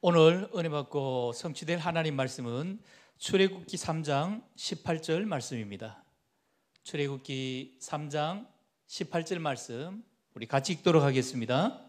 오늘 은혜 받고 성취될 하나님 말씀은 출애굽기 3장 18절 말씀입니다. 출애굽기 3장 18절 말씀 우리 같이 읽도록 하겠습니다.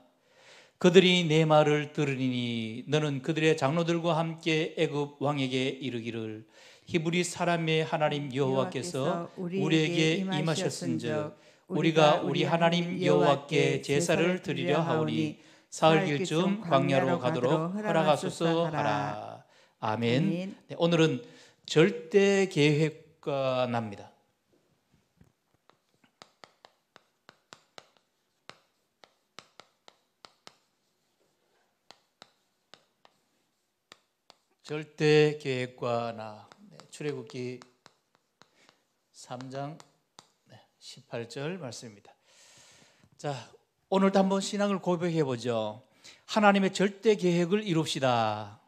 그들이 내 말을 들으니 너는 그들의 장로들과 함께 애굽 왕에게 이르기를 히브리 사람의 하나님 여호와께서 우리에게 임하셨은즉 우리가 우리 하나님 여호와께 제사를 드리려 하오니 사흘 길쯤 광야로 가도록 허락하소서 하라. 아멘. 네, 오늘은 절대 계획과 납니다. 절대 계획과 나 네, 출애굽기 3장 18절 말씀입니다. 자, 오늘도 한번 신앙을 고백해 보죠. 하나님의 절대 계획을 이룹시다.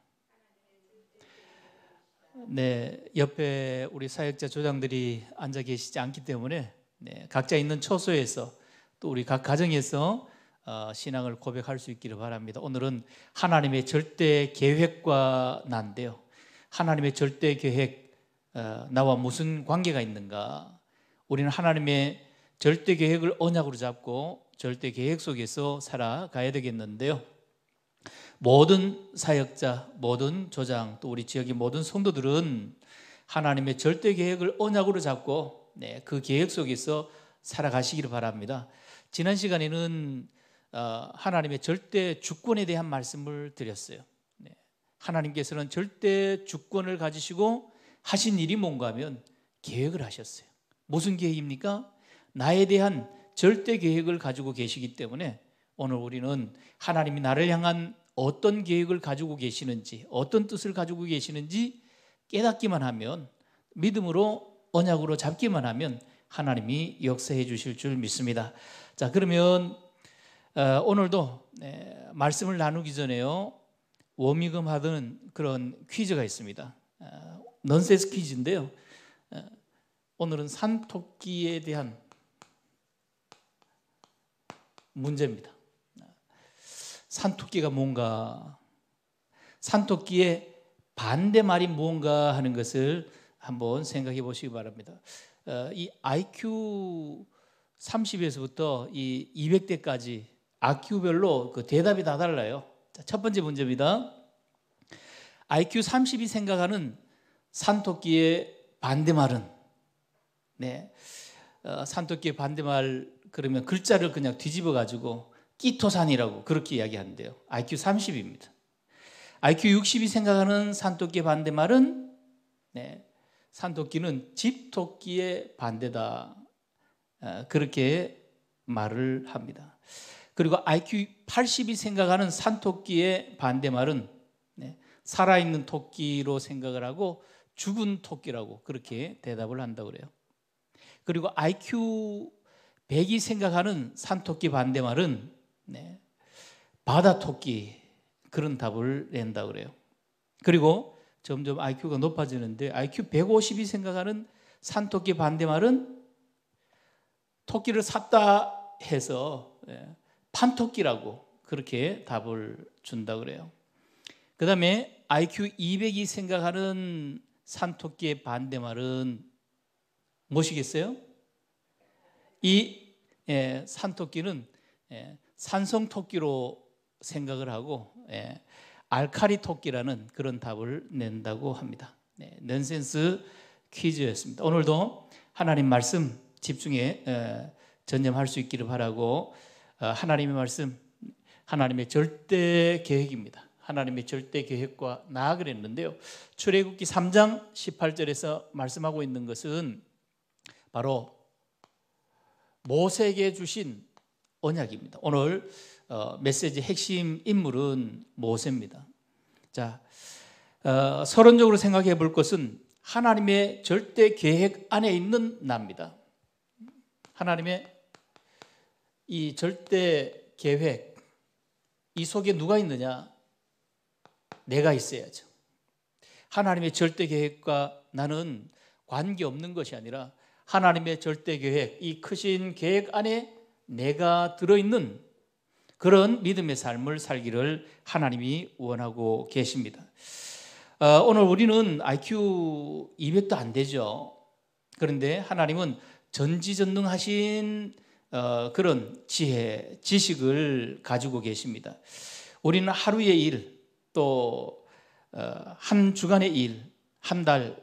네, 옆에 우리 사역자 조장들이 앉아 계시지 않기 때문에 네, 각자 있는 초소에서 또 우리 각 가정에서 어, 신앙을 고백할 수 있기를 바랍니다. 오늘은 하나님의 절대 계획과 난데요. 하나님의 절대 계획 어, 나와 무슨 관계가 있는가? 우리는 하나님의 절대 계획을 언약으로 잡고 절대 계획 속에서 살아가야 되겠는데요. 모든 사역자, 모든 조장, 또 우리 지역의 모든 성도들은 하나님의 절대 계획을 언약으로 잡고 네, 그 계획 속에서 살아가시기를 바랍니다. 지난 시간에는 어, 하나님의 절대 주권에 대한 말씀을 드렸어요. 네, 하나님께서는 절대 주권을 가지시고 하신 일이 뭔가 하면 계획을 하셨어요. 무슨 계획입니까? 나에 대한 절대 계획을 가지고 계시기 때문에 오늘 우리는 하나님이 나를 향한 어떤 계획을 가지고 계시는지 어떤 뜻을 가지고 계시는지 깨닫기만 하면 믿음으로 언약으로 잡기만 하면 하나님이 역사해 주실 줄 믿습니다. 자 그러면 어, 오늘도 네, 말씀을 나누기 전에요 워밍업 하던 그런 퀴즈가 있습니다. 어, 넌세스 퀴즈인데요. 어, 오늘은 산토끼에 대한 문제입니다. 산토끼가 뭔가 산토끼의 반대말이 뭔가 하는 것을 한번 생각해 보시기 바랍니다. 어, 이 IQ 30에서부터 이 200대까지 IQ별로 그 대답이 다 달라요. 첫 번째 문제입니다. IQ 30이 생각하는 산토끼의 반대말은 네. 어, 산토끼의 반대말 그러면 글자를 그냥 뒤집어 가지고 끼토산이라고 그렇게 이야기한대요. IQ 30입니다. IQ 60이 생각하는 산토끼의 반대말은 네, 산토끼는 집토끼의 반대다. 어, 그렇게 말을 합니다. 그리고 IQ 80이 생각하는 산토끼의 반대말은 네, 살아있는 토끼로 생각을 하고 죽은 토끼라고 그렇게 대답을 한다고 그래요. 그리고 IQ 백이 생각하는 산토끼 반대말은 네, 바다토끼 그런 답을 낸다 그래요. 그리고 점점 IQ가 높아지는데 IQ 150이 생각하는 산토끼 반대말은 토끼를 샀다 해서 예, 판토끼라고 그렇게 답을 준다 그래요. 그 다음에 IQ 200이 생각하는 산토끼의 반대말은 무엇이겠어요? 이 예, 산토끼는 예, 산성 토끼로 생각을 하고 예, 알카리 토끼라는 그런 답을 낸다고 합니다. 네, 넌센스 퀴즈였습니다. 오늘도 하나님 말씀 집중해 에, 어, 전념할 수 있기를 바라고 어, 하나님의 말씀 하나님의 절대 계획입니다. 하나님의 절대 계획과 나아 그랬는데요. 출애굽기 3장 18절에서 말씀하고 있는 것은 바로 모세에게 주신 언약입니다. 오늘 어, 메시지 핵심 인물은 모세입니다. 자, 어, 서론적으로 생각해 볼 것은 하나님의 절대 계획 안에 있는 나입니다. 하나님의 이 절대 계획 이 속에 누가 있느냐? 내가 있어야죠. 하나님의 절대 계획과 나는 관계 없는 것이 아니라 하나님의 절대 계획, 이 크신 계획 안에 내가 들어있는 그런 믿음의 삶을 살기를 하나님이 원하고 계십니다. 어, 오늘 우리는 IQ 200도 안 되죠. 그런데 하나님은 전지전능하신 어, 그런 지혜, 지식을 가지고 계십니다. 우리는 하루의 일, 또한 어, 주간의 일, 한 달,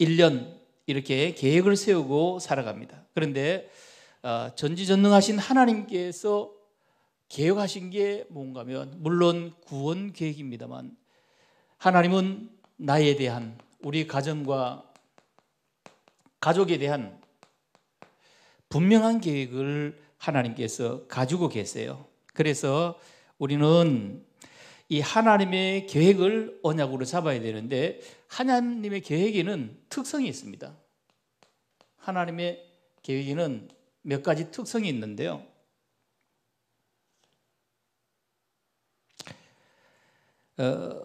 1년, 이렇게 계획을 세우고 살아갑니다. 그런데 어, 전지전능하신 하나님께서 계획하신 게 뭔가면 물론 구원 계획입니다만 하나님은 나에 대한 우리 가정과 가족에 대한 분명한 계획을 하나님께서 가지고 계세요. 그래서 우리는 이 하나님의 계획을 언약으로 잡아야 되는데 하나님의 계획에는 특성이 있습니다. 하나님의 계획에는 몇 가지 특성이 있는데요. 어,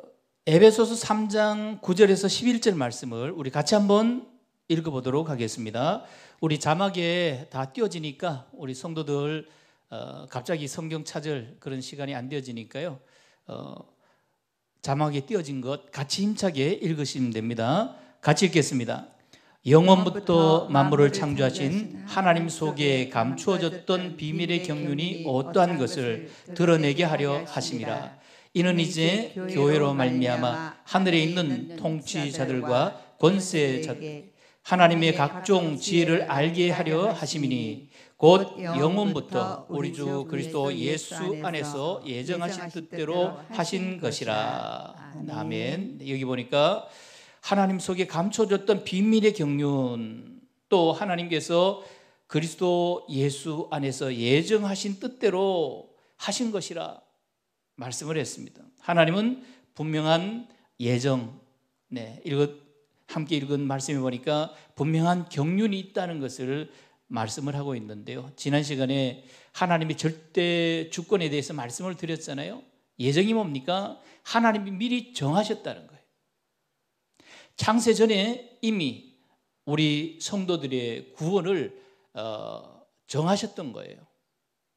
에베소서 3장 9절에서 11절 말씀을 우리 같이 한번 읽어보도록 하겠습니다. 우리 자막에 다 띄워지니까 우리 성도들 어, 갑자기 성경 찾을 그런 시간이 안 되어지니까요. 어, 자막이 띄어진 것 같이 힘차게 읽으시면 됩니다. 같이 읽겠습니다. 영원부터 만물을 창조하신 하나님 속에 감추어졌던 비밀의 경륜이 어떠한 것을 드러내게 하려 하심이라. 이는 이제 교회로 말미암아 하늘에 있는 통치자들과 권세 하나님의 각종 지혜를 알게 하려 하심이니 곧 영원부터 우리 주 그리스도 예수 안에서 예정하신 뜻대로 하신 것이라. 아멘. 네, 여기 보니까 하나님 속에 감춰졌던 비밀의 경륜 또 하나님께서 그리스도 예수 안에서 예정하신 뜻대로 하신 것이라 말씀을 했습니다. 하나님은 분명한 예정, 네, 읽 함께 읽은 말씀에 보니까 분명한 경륜이 있다는 것을 말씀을 하고 있는데요. 지난 시간에 하나님이 절대 주권에 대해서 말씀을 드렸잖아요. 예정이 뭡니까? 하나님이 미리 정하셨다는 거예요. 창세 전에 이미 우리 성도들의 구원을 어, 정하셨던 거예요.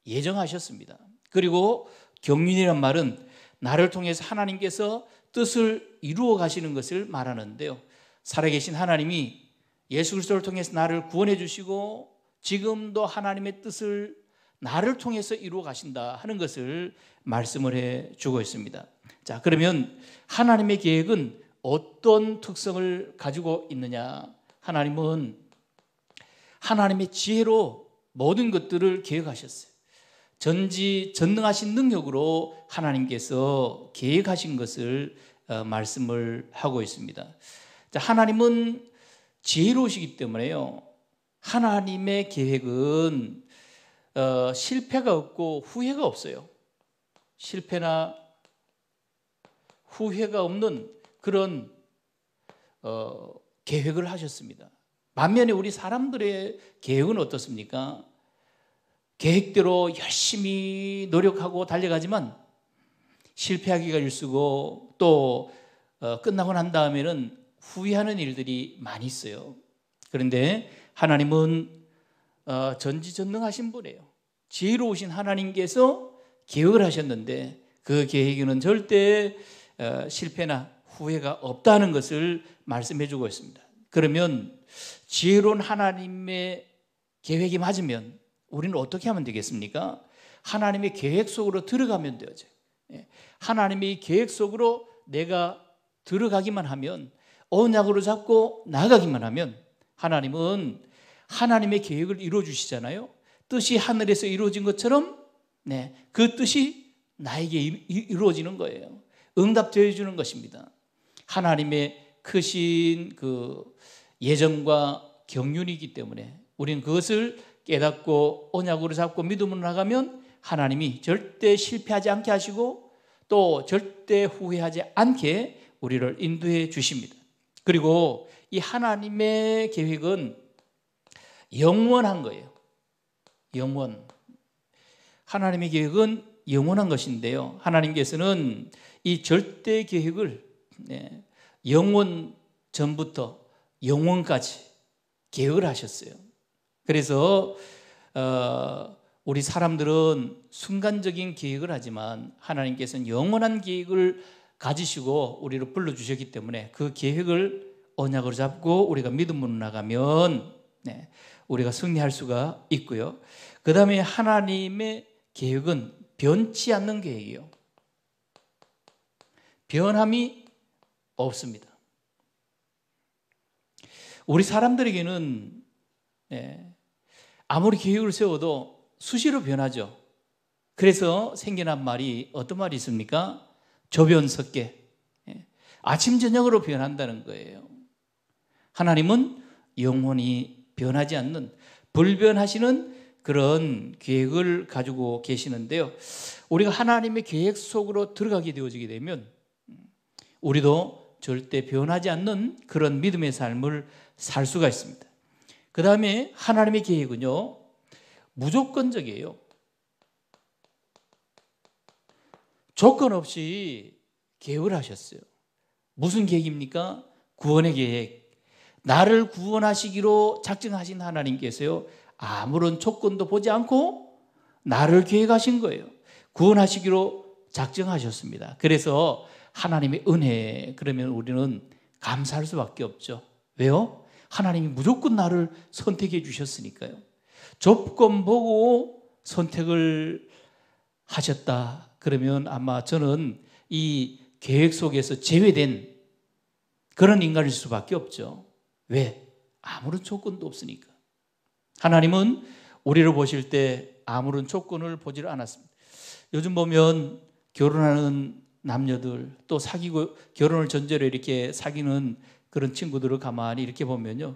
예정하셨습니다. 그리고 경륜이란 말은 나를 통해서 하나님께서 뜻을 이루어 가시는 것을 말하는데요. 살아계신 하나님이 예수 그리스도를 통해서 나를 구원해 주시고 지금도 하나님의 뜻을 나를 통해서 이루어 가신다 하는 것을 말씀을 해 주고 있습니다. 자, 그러면 하나님의 계획은 어떤 특성을 가지고 있느냐? 하나님은 하나님의 지혜로 모든 것들을 계획하셨어요. 전지 전능하신 능력으로 하나님께서 계획하신 것을 어, 말씀을 하고 있습니다. 자, 하나님은 지혜로우시기 때문에요. 하나님의 계획은 어, 실패가 없고 후회가 없어요. 실패나 후회가 없는 그런 어, 계획을 하셨습니다. 반면에 우리 사람들의 계획은 어떻습니까? 계획대로 열심히 노력하고 달려가지만 실패하기가 일쑤고 또 어, 끝나고 난 다음에는 후회하는 일들이 많이 있어요. 그런데 하나님은 어, 전지전능하신 분이에요. 지혜로우신 하나님께서 계획 하셨는데 그 계획에는 절대 어, 실패나 후회가 없다는 것을 말씀해 주고 있습니다. 그러면 지혜로운 하나님의 계획이 맞으면 우리는 어떻게 하면 되겠습니까? 하나님의 계획 속으로 들어가면 되어 예. 하나님의 계획 속으로 내가 들어가기만 하면 언약으로 잡고 나가기만 하면 하나님은 하나님의 계획을 이루어 주시잖아요. 뜻이 하늘에서 이루어진 것처럼 네, 그 뜻이 나에게 이루어지는 거예요. 응답되어 주는 것입니다. 하나님의 크신 그 예정과 경륜이기 때문에 우리는 그것을 깨닫고 언약으로 잡고 믿음으로 나가면 하나님이 절대 실패하지 않게 하시고 또 절대 후회하지 않게 우리를 인도해 주십니다. 그리고 이 하나님의 계획은 영원한 거예요. 영원. 하나님의 계획은 영원한 것인데요. 하나님께서는 이 절대 계획을 네, 영원 전부터 영원까지 계획을 하셨어요. 그래서 어, 우리 사람들은 순간적인 계획을 하지만 하나님께서는 영원한 계획을 가지시고 우리를 불러 주셨기 때문에 그 계획을 언약으로 잡고 우리가 믿음으로 나가면 네, 우리가 승리할 수가 있고요. 그 다음에 하나님의 계획은 변치 않는 계획이요. 변함이 없습니다. 우리 사람들에게는 예, 아무리 계획을 세워도 수시로 변하죠. 그래서 생겨난 말이 어떤 말이 있습니까? 조변석계. 예, 아침 저녁으로 변한다는 거예요. 하나님은 영원히 변하지 않는 불변하시는 그런 계획을 가지고 계시는데요. 우리가 하나님의 계획 속으로 들어가게 되어지게 되면 우리도 절대 변하지 않는 그런 믿음의 삶을 살 수가 있습니다. 그 다음에 하나님의 계획은요, 무조건적이에요. 조건 없이 계획을 하셨어요. 무슨 계획입니까? 구원의 계획. 나를 구원하시기로 작정하신 하나님께서요. 아무런 조건도 보지 않고 나를 계획하신 거예요. 구원하시기로 작정하셨습니다. 그래서 하나님의 은혜 그러면 우리는 감사할 수밖에 없죠. 왜요? 하나님이 무조건 나를 선택해 주셨으니까요. 조건 보고 선택을 하셨다. 그러면 아마 저는 이 계획 속에서 제외된 그런 인간일 수밖에 없죠. 왜? 아무런 조건도 없으니까. 하나님은 우리를 보실 때 아무런 조건을 보질 않았습니다. 요즘 보면 결혼하는 남녀들 또 사귀고 결혼을 전제로 이렇게 사귀는 그런 친구들을 가만히 이렇게 보면요.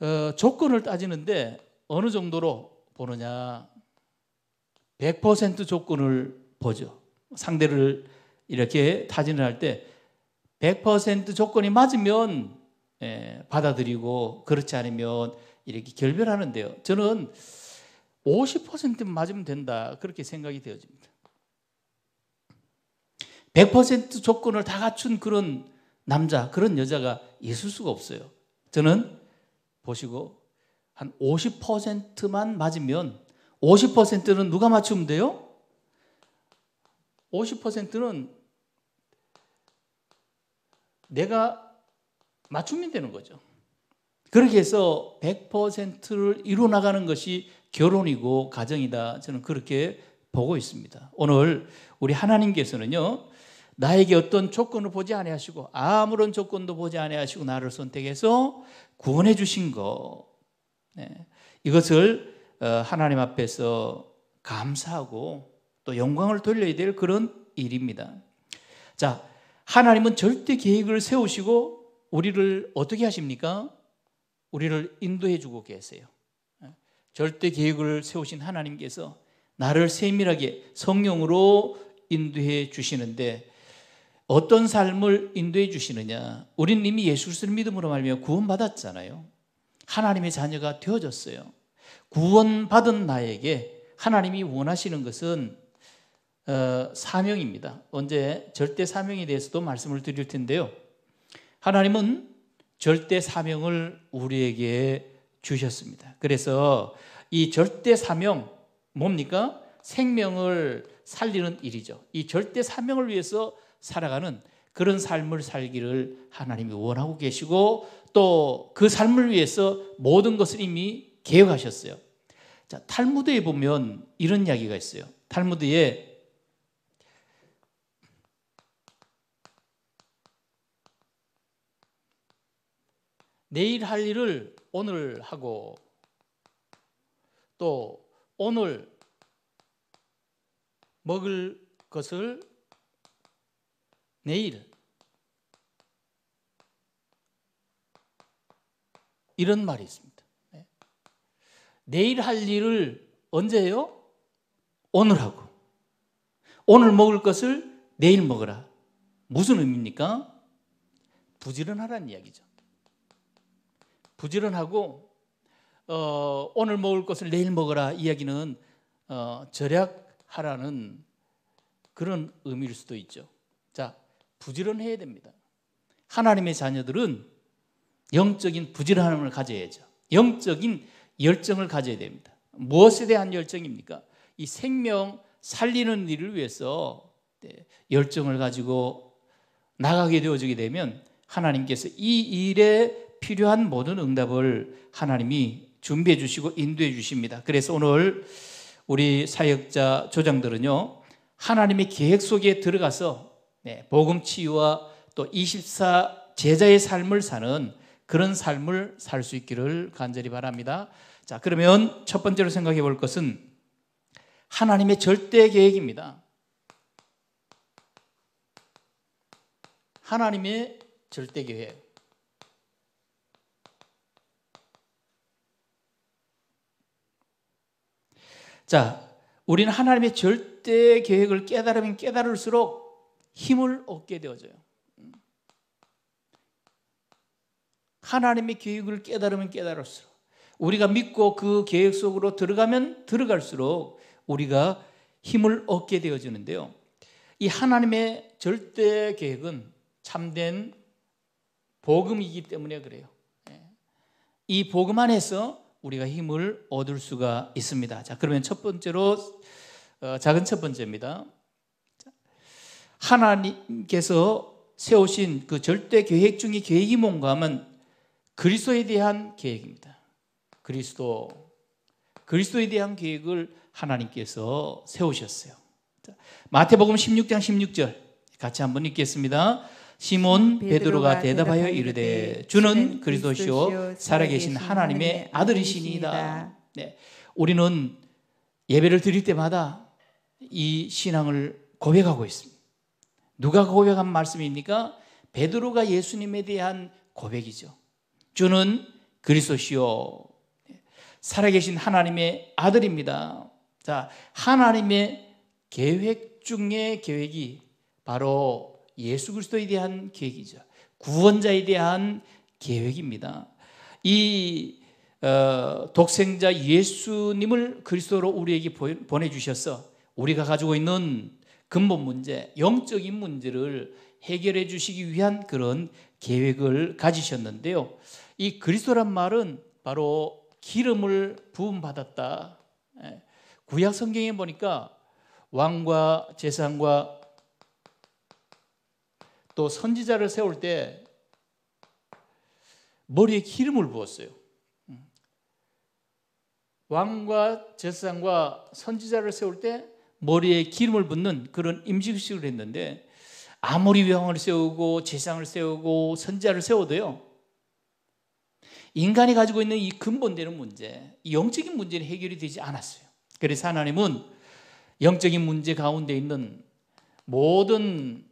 어, 조건을 따지는데 어느 정도로 보느냐. 100% 조건을 보죠. 상대를 이렇게 타진을 할때 100% 조건이 맞으면 예, 받아들이고 그렇지 않으면 이렇게 결별하는데요. 저는 50% 맞으면 된다 그렇게 생각이 되어집니다. 100% 조건을 다 갖춘 그런 남자, 그런 여자가 있을 수가 없어요. 저는 보시고 한 50%만 맞으면 50%는 누가 맞추면 돼요? 50%는 내가 맞추면 되는 거죠. 그렇게 해서 100%를 이루어나가는 것이 결혼이고 가정이다. 저는 그렇게 보고 있습니다. 오늘 우리 하나님께서는요. 나에게 어떤 조건을 보지 아니하시고 아무런 조건도 보지 아니하시고 나를 선택해서 구원해 주신 것 네. 이것을 어, 하나님 앞에서 감사하고 또 영광을 돌려야 될 그런 일입니다. 자, 하나님은 절대 계획을 세우시고 우리를 어떻게 하십니까? 우리를 인도해 주고 계세요. 절대 계획을 세우신 하나님께서 나를 세밀하게 성령으로 인도해 주시는데 어떤 삶을 인도해 주시느냐? 우리는 이미 예수 를 믿음으로 말미 구원받았잖아요. 하나님의 자녀가 되어졌어요. 구원받은 나에게 하나님이 원하시는 것은 어, 사명입니다. 언제 절대 사명에 대해서도 말씀을 드릴 텐데요. 하나님은 절대 사명을 우리에게 주셨습니다. 그래서 이 절대 사명 뭡니까? 생명을 살리는 일이죠. 이 절대 사명을 위해서 살아가는 그런 삶을 살기를 하나님이 원하고 계시고 또 그 삶을 위해서 모든 것을 이미 계획하셨어요. 자, 탈무드에 보면 이런 이야기가 있어요. 탈무드에 내일 할 일을 오늘 하고 또 오늘 먹을 것을 내일 이런 말이 있습니다. 네. 내일 할 일을 언제요? 오늘 하고 오늘 먹을 것을 내일 먹어라. 무슨 의미입니까? 부지런하라는 이야기죠. 부지런하고 어, 오늘 먹을 것을 내일 먹어라 이야기는 어, 절약하라는 그런 의미일 수도 있죠. 자, 부지런해야 됩니다. 하나님의 자녀들은 영적인 부지런함을 가져야죠. 영적인 열정을 가져야 됩니다. 무엇에 대한 열정입니까? 이 생명 살리는 일을 위해서 네, 열정을 가지고 나가게 되어지게 되면 하나님께서 이 일에 필요한 모든 응답을 하나님이 준비해 주시고 인도해 주십니다. 그래서 오늘 우리 사역자 조장들은요, 하나님의 계획 속에 들어가서 네, 복음 치유와 또 24 제자의 삶을 사는 그런 삶을 살 수 있기를 간절히 바랍니다. 자, 그러면 첫 번째로 생각해 볼 것은 하나님의 절대 계획입니다. 하나님의 절대 계획. 자, 우리는 하나님의 절대 계획을 깨달으면 깨달을수록 힘을 얻게 되어져요. 하나님의 계획을 깨달으면 깨달을수록 우리가 믿고 그 계획 속으로 들어가면 들어갈수록 우리가 힘을 얻게 되어지는데요. 이 하나님의 절대 계획은 참된 복음이기 때문에 그래요. 예. 이 복음 안에서 우리가 힘을 얻을 수가 있습니다. 자, 그러면 첫 번째로 어, 작은 첫 번째입니다. 하나님께서 세우신 그 절대 계획 중에 계획이 뭔가 하면 그리스도에 대한 계획입니다. 그리스도 그리스도에 대한 계획을 하나님께서 세우셨어요. 마태복음 16장 16절 같이 한번 읽겠습니다. 시몬 음, 베드로가 대답하여 이르되 주는 그리스도시요 살아계신 하나님의 아들이시니이다. 네. 우리는 예배를 드릴 때마다 이 신앙을 고백하고 있습니다. 누가 고백한 말씀입니까? 베드로가 예수님에 대한 고백이죠. 주는 그리스도시요 네, 살아계신 하나님의 아들입니다. 자, 하나님의 계획 중의 계획이 바로 예수 그리스도에 대한 계획이죠. 구원자에 대한 계획입니다. 이 어, 독생자 예수님을 그리스도로 우리에게 보내주셔서 우리가 가지고 있는 근본 문제, 영적인 문제를 해결해 주시기 위한 그런 계획을 가지셨는데요. 이 그리스도란 말은 바로 기름을 부음 받았다. 예. 구약 성경에 보니까 왕과 제사과 또 선지자를 세울 때 머리에 기름을 부었어요. 왕과 제사장과 선지자를 세울 때 머리에 기름을 붓는 그런 임직식을 했는데 아무리 왕을 세우고 제사장을 세우고 선지자를 세워도요. 인간이 가지고 있는 이 근본되는 문제, 영적인 문제는 해결이 되지 않았어요. 그래서 하나님은 영적인 문제 가운데 있는 모든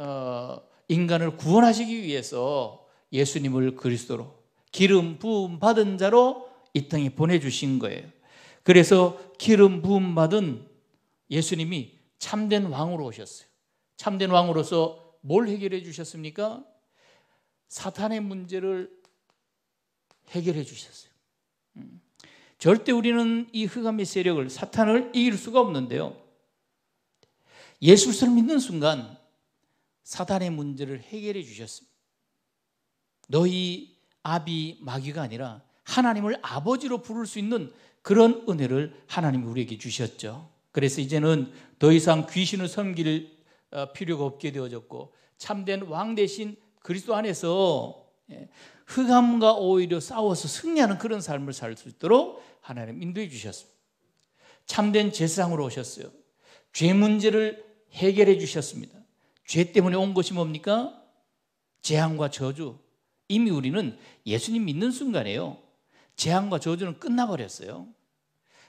어, 인간을 구원하시기 위해서 예수님을 그리스도로 기름 부음 받은 자로 이 땅에 보내주신 거예요. 그래서 기름 부음 받은 예수님이 참된 왕으로 오셨어요. 참된 왕으로서 뭘 해결해 주셨습니까? 사탄의 문제를 해결해 주셨어요. 음. 절대 우리는 이 흑암의 세력을 사탄을 이길 수가 없는데요. 예수를 믿는 순간 사단의 문제를 해결해 주셨습니다. 너희 아비 마귀가 아니라 하나님을 아버지로 부를 수 있는 그런 은혜를 하나님이 우리에게 주셨죠. 그래서 이제는 더 이상 귀신을 섬길 어, 필요가 없게 되어졌고 참된 왕 대신 그리스도 안에서 예, 흑암과 오히려 싸워서 승리하는 그런 삶을 살 수 있도록 하나님 인도해 주셨습니다. 참된 제사장으로 오셨어요. 죄 문제를 해결해 주셨습니다. 죄 때문에 온 것이 뭡니까? 재앙과 저주. 이미 우리는 예수님 믿는 순간에요. 재앙과 저주는 끝나버렸어요.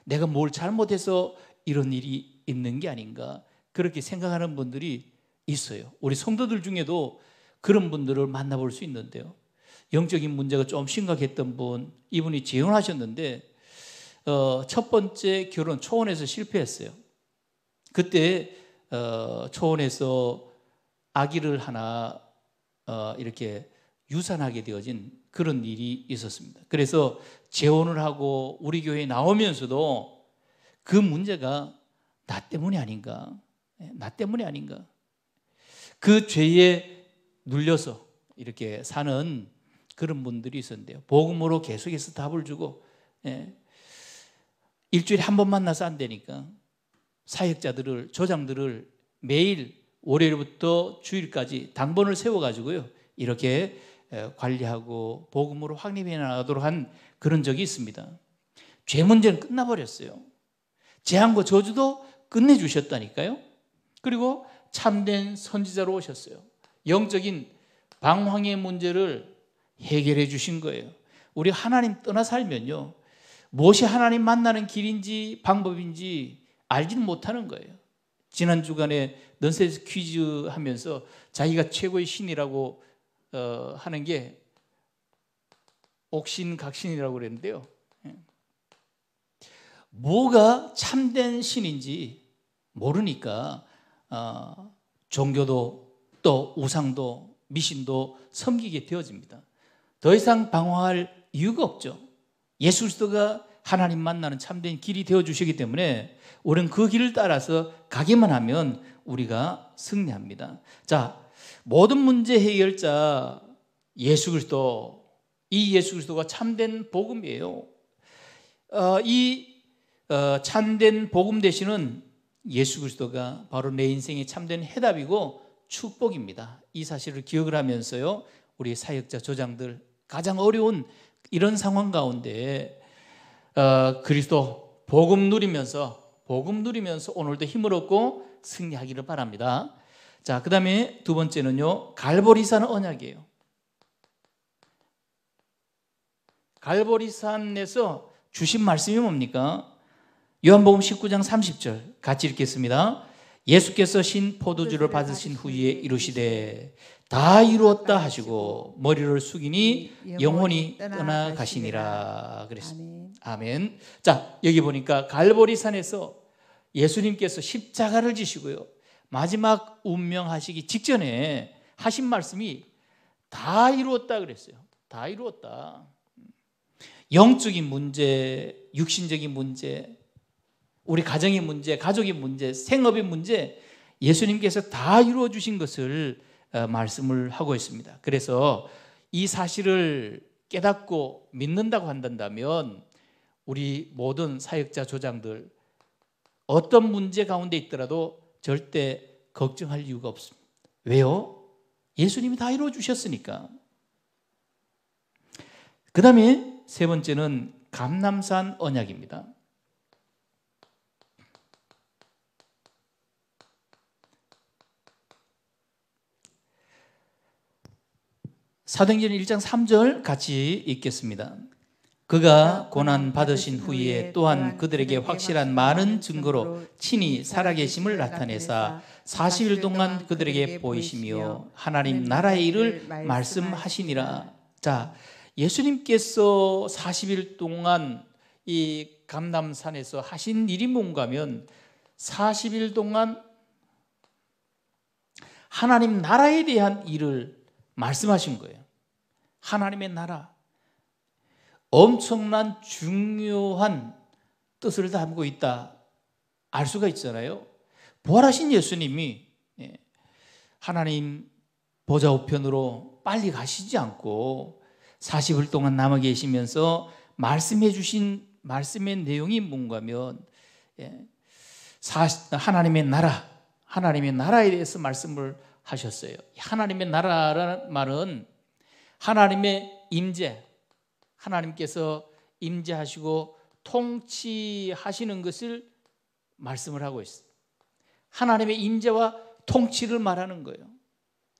내가 뭘 잘못해서 이런 일이 있는 게 아닌가. 그렇게 생각하는 분들이 있어요. 우리 성도들 중에도 그런 분들을 만나볼 수 있는데요. 영적인 문제가 좀 심각했던 분, 이분이 재혼하셨는데, 어, 첫 번째 결혼 초혼에서 실패했어요. 그때 어, 초혼에서 아기를 하나 어, 이렇게 유산하게 되어진 그런 일이 있었습니다. 그래서 재혼을 하고 우리 교회에 나오면서도 그 문제가 나 때문이 아닌가, 예, 나 때문이 아닌가. 그 죄에 눌려서 이렇게 사는 그런 분들이 있었는데요. 복음으로 계속해서 답을 주고, 예. 일주일에 한 번 만나서 안 되니까 사역자들을, 조장들을 매일 월요일부터 주일까지 당번을 세워가지고요. 이렇게 관리하고 복음으로 확립해 나가도록 한 그런 적이 있습니다. 죄 문제는 끝나버렸어요. 재앙과 저주도 끝내주셨다니까요. 그리고 참된 선지자로 오셨어요. 영적인 방황의 문제를 해결해 주신 거예요. 우리 하나님 떠나 살면요. 무엇이 하나님 만나는 길인지 방법인지 알지는 못하는 거예요. 지난 주간에 넌센스 퀴즈 하면서 자기가 최고의 신이라고 어, 하는 게 옥신각신이라고 그랬는데요. 예. 뭐가 참된 신인지 모르니까 어, 종교도 또 우상도 미신도 섬기게 되어집니다. 더 이상 방황할 이유가 없죠. 예수 그리스도가 하나님 만나는 참된 길이 되어 주시기 때문에 우리는 그 길을 따라서 가기만 하면 우리가 승리합니다. 자, 모든 문제 해결자 예수 그리스도 이 예수 그리스도가 참된 복음이에요. 어, 이 어, 참된 복음 대신은 예수 그리스도가 바로 내 인생의 참된 해답이고 축복입니다. 이 사실을 기억을 하면서요, 우리 사역자 조장들 가장 어려운 이런 상황 가운데 어, 그리스도 복음 누리면서 복음 누리면서 오늘도 힘을 얻고 승리하기를 바랍니다. 자, 그 다음에 두 번째는요, 갈보리산 언약이에요. 갈보리산에서 주신 말씀이 뭡니까? 요한복음 19장 30절 같이 읽겠습니다. 예수께서 신 포도주를 받으신 후에 이루시되 다 이루었다 하시고 머리를 숙이니 영혼이 떠나가시니라 그랬습니다. 아멘. 자 여기 보니까 갈보리산에서 예수님께서 십자가를 지시고요. 마지막 운명하시기 직전에 하신 말씀이 다 이루었다 그랬어요. 다 이루었다. 영적인 문제, 육신적인 문제, 우리 가정의 문제, 가족의 문제, 생업의 문제, 예수님께서 다 이루어 주신 것을 어, 말씀을 하고 있습니다. 그래서 이 사실을 깨닫고 믿는다고 한다면 우리 모든 사역자 조장들 어떤 문제 가운데 있더라도 절대 걱정할 이유가 없습니다. 왜요? 예수님이 다 이루어 주셨으니까. 그 다음에 세 번째는 감남산 언약입니다. 사도행전 1장 3절 같이 읽겠습니다. 그가 고난 받으신 후에 또한 그들에게 확실한 많은 증거로 친히 살아계심을 나타내사 40일 동안 그들에게 보이시며 하나님 나라의 일을 말씀하시니라. 자, 예수님께서 40일 동안 이 감남산에서 하신 일이 뭔가면 40일 동안 하나님 나라에 대한 일을 말씀하신 거예요. 하나님의 나라. 엄청난 중요한 뜻을 담고 있다 알 수가 있잖아요. 부활하신 예수님이 예, 하나님 보좌 우편으로 빨리 가시지 않고 40일 동안 남아 계시면서 말씀해 주신 말씀의 내용이 뭔가면 예, 하나님의 나라, 하나님의 나라에 대해서 말씀을 하셨어요. 하나님의 나라라는 말은 하나님의 임재, 하나님께서 임재하시고 통치하시는 것을 말씀을 하고 있어요. 하나님의 임재와 통치를 말하는 거예요.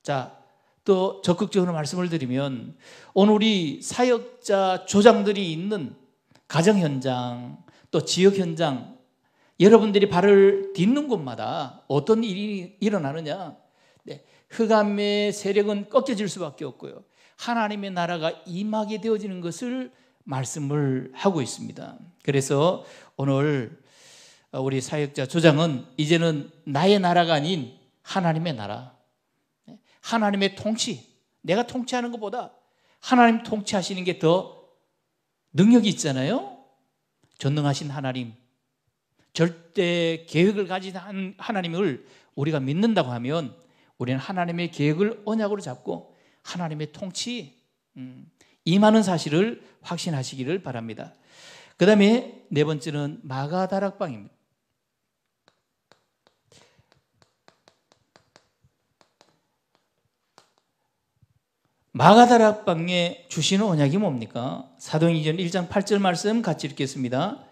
자, 또 적극적으로 말씀을 드리면 오늘 우리 사역자 조장들이 있는 가정 현장 또 지역 현장 여러분들이 발을 딛는 곳마다 어떤 일이 일어나느냐 네, 흑암의 세력은 꺾여질 수밖에 없고요 하나님의 나라가 임하게 되어지는 것을 말씀을 하고 있습니다. 그래서 오늘 어, 우리 사역자 조장은 이제는 나의 나라가 아닌 하나님의 나라, 네, 하나님의 통치, 내가 통치하는 것보다 하나님 통치하시는 게 더 능력이 있잖아요. 전능하신 하나님, 절대 계획을 가진 하나님을 우리가 믿는다고 하면 우리는 하나님의 계획을 언약으로 잡고 하나님의 통치 임하는 음, 사실을 확신하시기를 바랍니다. 그 다음에 네 번째는 마가다락방입니다. 마가다락방에 주시는 언약이 뭡니까? 사도행전 1장 8절 말씀 같이 읽겠습니다.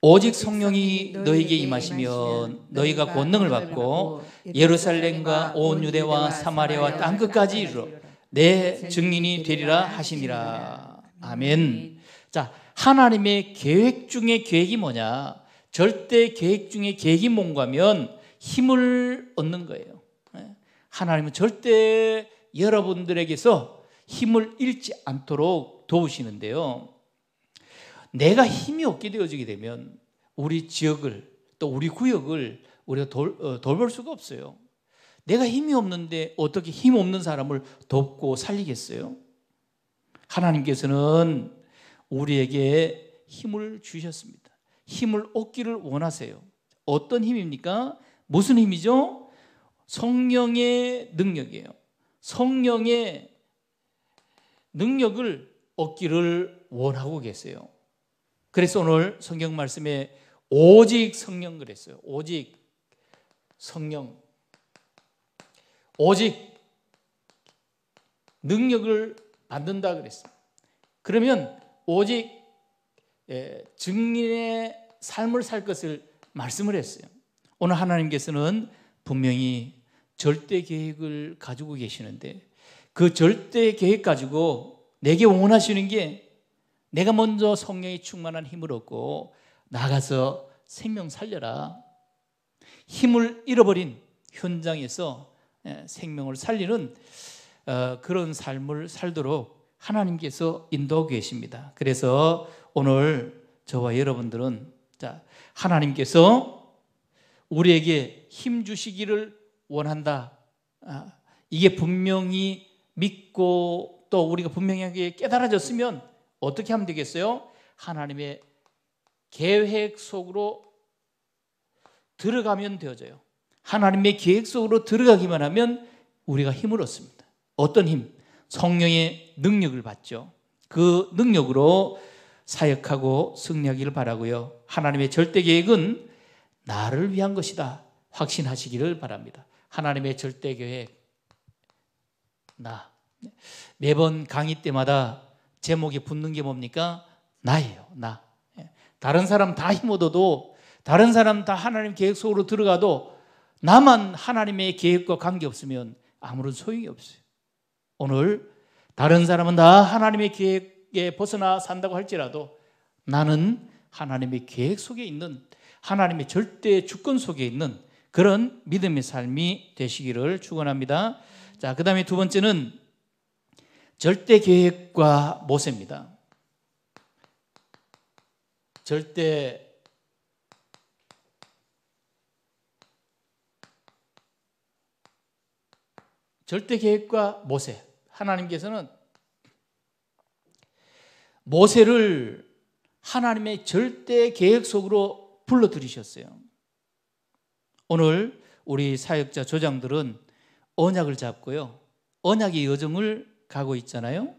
오직 성령이 너희에게 임하시면 너희가 권능을 받고 예루살렘과 온 유대와 사마리아와 땅 끝까지 이르러 내 증인이 되리라 하시니라. 아멘. 자, 하나님의 계획 중에 계획이 뭐냐? 절대 계획 중에 계획이 뭔가면 힘을 얻는 거예요. 예. 하나님은 절대 여러분들에게서 힘을 잃지 않도록 도우시는데요. 내가 힘이 없게 되어지게 되면 우리 지역을 또 우리 구역을 우리가 돌, 어, 돌볼 수가 없어요. 내가 힘이 없는데 어떻게 힘 없는 사람을 돕고 살리겠어요? 하나님께서는 우리에게 힘을 주셨습니다. 힘을 얻기를 원하세요. 어떤 힘입니까? 무슨 힘이죠? 성령의 능력이에요. 성령의 능력을 얻기를 원하고 계세요. 그래서 오늘 성경 말씀에 오직 성령 그랬어요. 오직 성령. 오직 능력을 받는다 그랬습니다. 그러면 오직 예, 증인의 삶을 살 것을 말씀을 했어요. 오늘 하나님께서는 분명히 절대 계획을 가지고 계시는데 그 절대 계획 가지고 내게 원하시는 게 내가 먼저 성령이 충만한 힘을 얻고 나가서 생명 살려라. 힘을 잃어버린 현장에서 예, 생명을 살리는 어, 그런 삶을 살도록 하나님께서 인도하고 계십니다. 그래서 오늘 저와 여러분들은 자, 하나님께서 우리에게 힘 주시기를 원한다. 아, 이게 분명히 믿고 또 우리가 분명하게 깨달아졌으면 어떻게 하면 되겠어요? 하나님의 계획 속으로 들어가면 되어져요. 하나님의 계획 속으로 들어가기만 하면 우리가 힘을 얻습니다. 어떤 힘? 성령의 능력을 받죠. 그 능력으로 사역하고 승리하기를 바라고요. 하나님의 절대 계획은 나를 위한 것이다. 확신하시기를 바랍니다. 하나님의 절대 계획 나 매번 강의 때마다 제목에 붙는 게 뭡니까? 나예요. 나. 예. 다른 사람 다 힘 얻어도 다른 사람 다 하나님 계획 속으로 들어가도 나만 하나님의 계획과 관계없으면 아무런 소용이 없어요. 오늘 다른 사람은 다 하나님의 계획에 벗어나 산다고 할지라도 나는 하나님의 계획 속에 있는 하나님의 절대 주권 속에 있는 그런 믿음의 삶이 되시기를 축원합니다. 자, 그다음에 두 번째는 절대 계획과 모세입니다. 절대 절대 계획과 모세 하나님께서는 모세를 하나님의 절대 계획 속으로 불러들이셨어요. 오늘 우리 사역자 조장들은 언약을 잡고요. 언약의 여정을 가고 있잖아요.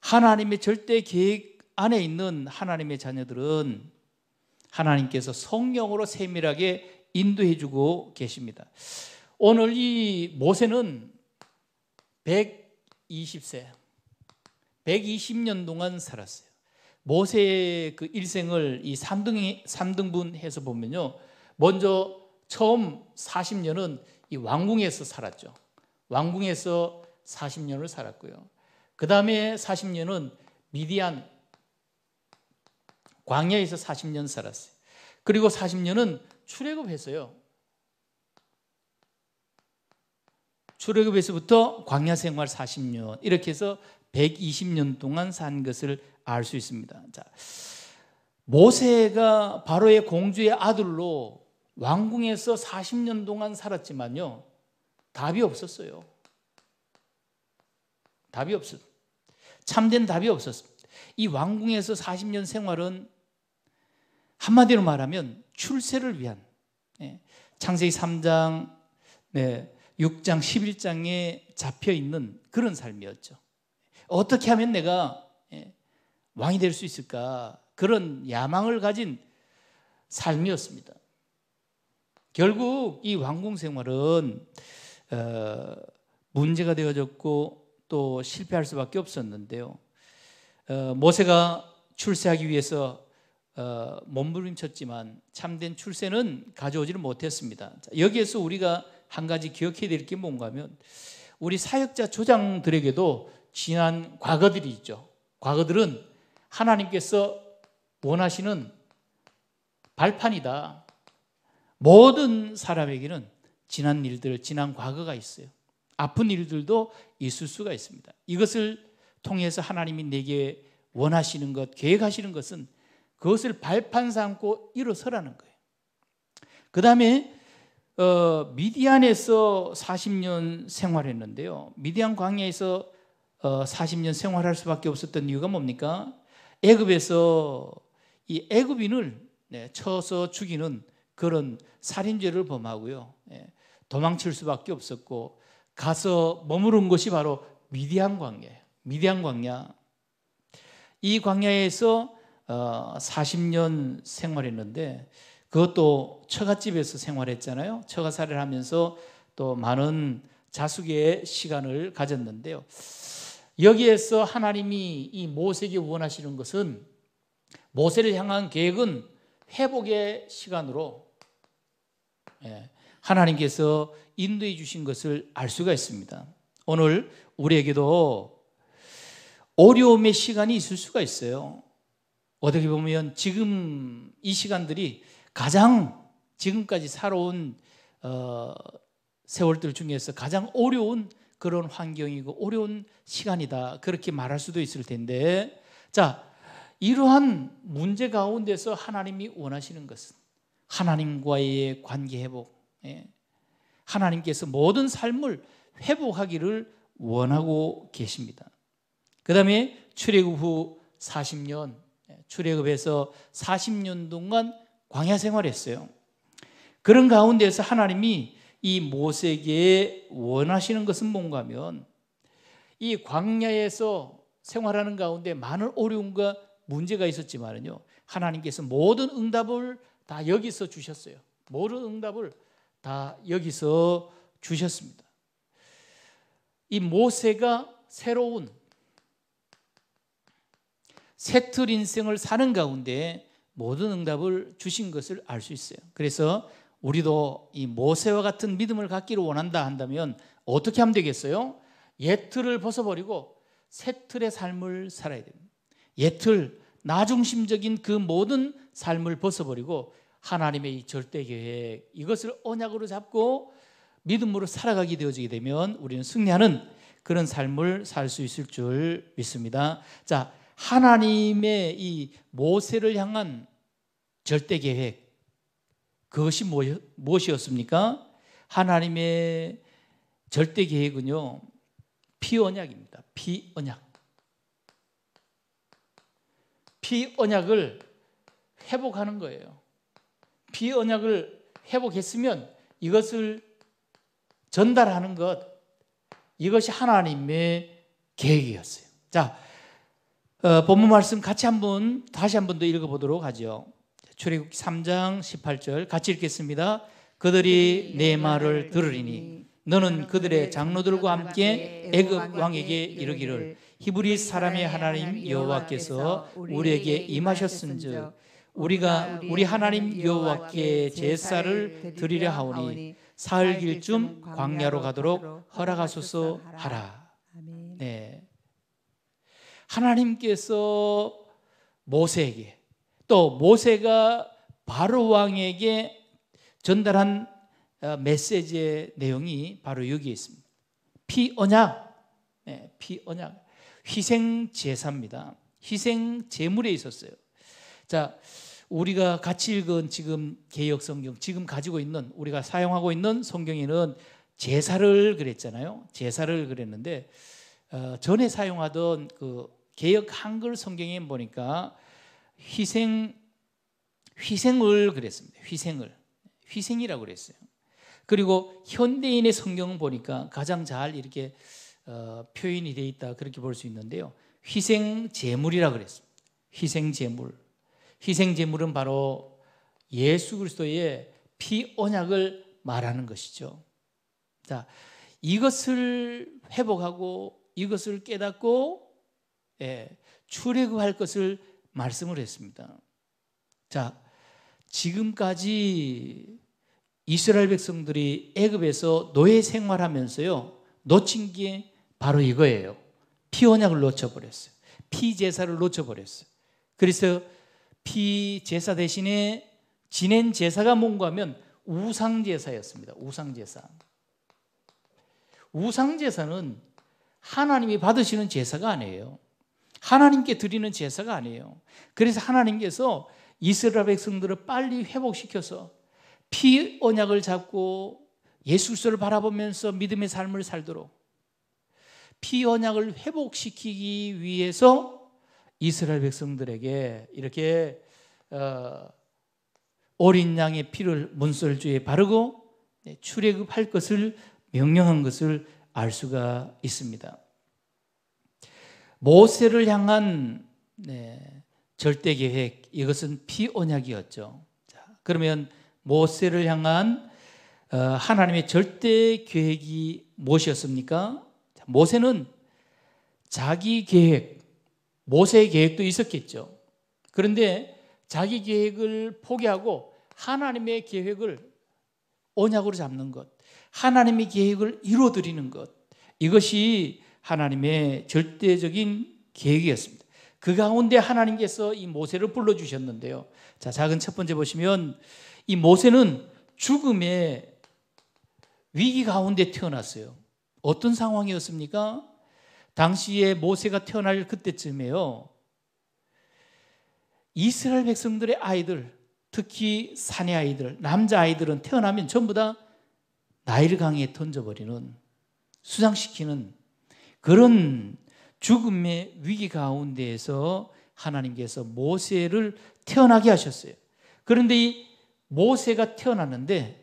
하나님의 절대 계획 안에 있는 하나님의 자녀들은 하나님께서 성령으로 세밀하게 인도해 주고 계십니다. 오늘 이 모세는 120세, 120년 동안 살았어요. 모세의 그 일생을 이 3등, 3등분 해서 보면요. 먼저 처음 40년은 이 왕궁에서 살았죠. 왕궁에서 40년을 살았고요. 그 다음에 40년은 미디안 광야에서 40년 살았어요. 그리고 40년은 출애굽했어요. 출애굽에서부터 광야 생활 40년 이렇게 해서 120년 동안 산 것을 알 수 있습니다. 자, 모세가 바로의 공주의 아들로 왕궁에서 40년 동안 살았지만요. 답이 없었어요. 답이 없었 참된 답이 없었습니다. 이 왕궁에서 40년 생활은 한마디로 말하면 출세를 위한 예, 창세기 3장 네, 6장 11장에 잡혀 있는 그런 삶이었죠. 어떻게 하면 내가 예, 왕이 될 수 있을까? 그런 야망을 가진 삶이었습니다. 결국 이 왕궁 생활은 어, 문제가 되어졌고 또 실패할 수밖에 없었는데요. 어, 모세가 출세하기 위해서 어, 몸부림쳤지만 참된 출세는 가져오지를 못했습니다. 여기에서 우리가 한 가지 기억해야 될 게 뭔가 하면 우리 사역자 조장들에게도 지난 과거들이 있죠. 과거들은 하나님께서 원하시는 발판이다. 모든 사람에게는 지난 일들, 지난 과거가 있어요. 아픈 일들도 있을 수가 있습니다. 이것을 통해서 하나님이 내게 원하시는 것, 계획하시는 것은 그것을 발판 삼고 일어서라는 거예요. 그 다음에 어, 미디안에서 40년 생활했는데요. 미디안 광야에서 어, 40년 생활할 수밖에 없었던 이유가 뭡니까? 애굽에서 이 애굽인을 네, 쳐서 죽이는 그런 살인죄를 범하고요. 예, 도망칠 수밖에 없었고 가서 머무른 곳이 바로 미디안 광야. 미디안 광야. 이 광야에서 어, 40년 생활했는데 그것도 처갓집에서 생활했잖아요. 처가살이를 하면서 또 많은 자숙의 시간을 가졌는데요. 여기에서 하나님이 이 모세에게 원하시는 것은 모세를 향한 계획은 회복의 시간으로 예, 하나님께서 인도해 주신 것을 알 수가 있습니다. 오늘 우리에게도 어려움의 시간이 있을 수가 있어요. 어떻게 보면 지금 이 시간들이 가장 지금까지 살아온 어, 세월들 중에서 가장 어려운 그런 환경이고 어려운 시간이다 그렇게 말할 수도 있을 텐데 자 이러한 문제 가운데서 하나님이 원하시는 것은 하나님과의 관계 회복 예. 하나님께서 모든 삶을 회복하기를 원하고 계십니다 그 다음에 출애굽 후 40년 예, 출애굽에서 40년 동안 광야 생활했어요. 그런 가운데서 하나님이 이 모세에게 원하시는 것은 뭔가 하면 이 광야에서 생활하는 가운데 많은 어려움과 문제가 있었지만요. 하나님께서 모든 응답을 다 여기서 주셨어요. 모든 응답을 다 여기서 주셨습니다. 이 모세가 새로운 새틀 인생을 사는 가운데 모든 응답을 주신 것을 알 수 있어요. 그래서 우리도 이 모세와 같은 믿음을 갖기를 원한다 한다면 어떻게 하면 되겠어요? 옛틀을 벗어버리고 새틀의 삶을 살아야 됩니다. 옛틀, 나중심적인 그 모든 삶을 벗어버리고 하나님의 이 절대 계획 이것을 언약으로 잡고 믿음으로 살아가게 되어지게 되면 우리는 승리하는 그런 삶을 살 수 있을 줄 믿습니다. 자, 하나님의 이 모세를 향한 절대 계획 그것이 무엇이었습니까? 하나님의 절대 계획은요 피언약입니다. 피언약 피언약을 회복하는 거예요. 피언약을 회복했으면 이것을 전달하는 것 이것이 하나님의 계획이었어요. 자, 어, 본문 말씀 같이 한 번 다시 한 번 더 읽어보도록 하죠. 출애굽 3장 18절 같이 읽겠습니다. 그들이 내 말을 들으리니 너는 그들의 장로들과 함께 애굽 왕에게 이르기를 히브리 사람의 하나님 여호와께서 우리에게 임하셨은즉 우리가 우리 하나님 여호와께 제사를 드리려 하오니 사흘 길쯤 광야로 가도록 허락하소서 하라. 네. 하나님께서 모세에게 또 모세가 바로 왕에게 전달한 어, 메시지의 내용이 바로 여기에 있습니다. 피 언약, 네, 피 언약, 희생 제사입니다. 희생 제물에 있었어요. 자, 우리가 같이 읽은 지금 개역 성경, 지금 가지고 있는 우리가 사용하고 있는 성경에는 제사를 그랬잖아요. 제사를 그랬는데 어, 전에 사용하던 그 개혁 한글 성경에 보니까 희생 희생을 그랬습니다. 희생을 희생이라고 그랬어요. 그리고 현대인의 성경 보니까 가장 잘 이렇게 어, 표현이 돼 있다 그렇게 볼 수 있는데요. 희생 제물이라 고 그랬습니다. 희생 제물. 희생 제물은 바로 예수 그리스도의 피 언약을 말하는 것이죠. 자, 이것을 회복하고 이것을 깨닫고 예, 출애굽할 것을 말씀을 했습니다. 자, 지금까지 이스라엘 백성들이 애굽에서 노예 생활하면서요. 놓친 게 바로 이거예요. 피 언약을 놓쳐 버렸어요. 피 제사를 놓쳐 버렸어요. 그래서 피 제사 대신에 지낸 제사가 뭔가 면 우상 제사였습니다. 우상 제사. 우상 제사는 하나님이 받으시는 제사가 아니에요. 하나님께 드리는 제사가 아니에요. 그래서 하나님께서 이스라엘 백성들을 빨리 회복시켜서 피 언약을 잡고 예수 를 바라보면서 믿음의 삶을 살도록 피 언약을 회복시키기 위해서 이스라엘 백성들에게 이렇게 어, 어린 양의 피를 문설주에 바르고 네, 출애굽할 것을 명령한 것을 알 수가 있습니다. 모세를 향한 네, 절대 계획 이것은 피언약이었죠. 자, 그러면 모세를 향한 어, 하나님의 절대 계획이 무엇이었습니까? 모세는 자기 계획, 모세의 계획도 있었겠죠. 그런데 자기 계획을 포기하고 하나님의 계획을 언약으로 잡는 것, 하나님의 계획을 이루어드리는 것, 이것이 하나님의 절대적인 계획이었습니다. 그 가운데 하나님께서 이 모세를 불러주셨는데요. 자, 작은 첫 번째 보시면 이 모세는 죽음의 위기 가운데 태어났어요. 어떤 상황이었습니까? 당시에 모세가 태어날 그때쯤에요. 이스라엘 백성들의 아이들, 특히 사내 아이들, 남자 아이들은 태어나면 전부 다 나일강에 던져버리는, 수상시키는 그런 죽음의 위기 가운데에서 하나님께서 모세를 태어나게 하셨어요. 그런데 이 모세가 태어났는데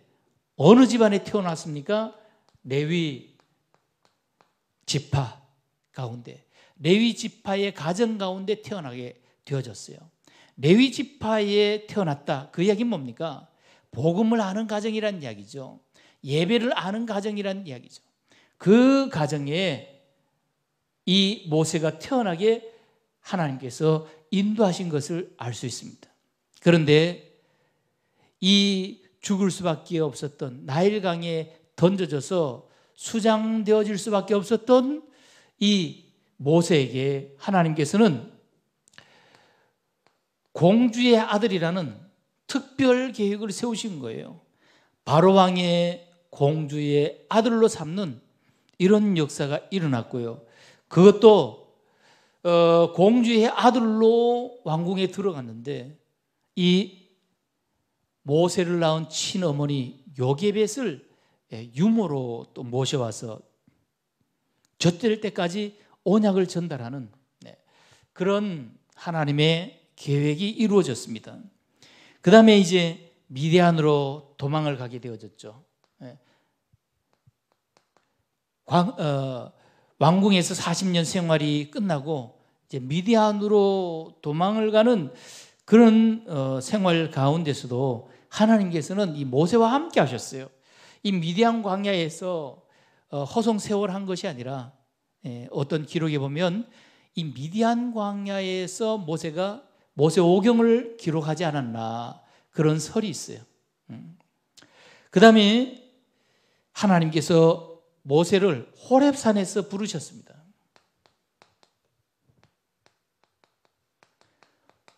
어느 집안에 태어났습니까? 레위 지파 가운데 레위 지파의 가정 가운데 태어나게 되어졌어요. 레위 지파에 태어났다. 그 이야기는 뭡니까? 복음을 아는 가정이란 이야기죠. 예배를 아는 가정이란 이야기죠. 그 가정에 이 모세가 태어나게 하나님께서 인도하신 것을 알 수 있습니다. 그런데 이 죽을 수밖에 없었던 나일강에 던져져서 수장되어질 수밖에 없었던 이 모세에게 하나님께서는 공주의 아들이라는 특별 계획을 세우신 거예요. 바로왕의 공주의 아들로 삼는 이런 역사가 일어났고요. 그것도 어, 공주의 아들로 왕궁에 들어갔는데 이 모세를 낳은 친어머니 요게벳을 예, 유모로 또 모셔와서 젖될 때까지 언약을 전달하는 네, 그런 하나님의 계획이 이루어졌습니다. 그 다음에 이제 미대안으로 도망을 가게 되어졌죠. 예. 광, 어, 왕궁에서 40년 생활이 끝나고 이제 미디안으로 도망을 가는 그런 어, 생활 가운데서도 하나님께서는 이 모세와 함께 하셨어요. 이 미디안 광야에서 어, 허송 세월 한 것이 아니라 예, 어떤 기록에 보면 이 미디안 광야에서 모세가 모세 오경을 기록하지 않았나 그런 설이 있어요. 음. 그 다음에 하나님께서 모세를 호랩산에서 부르셨습니다.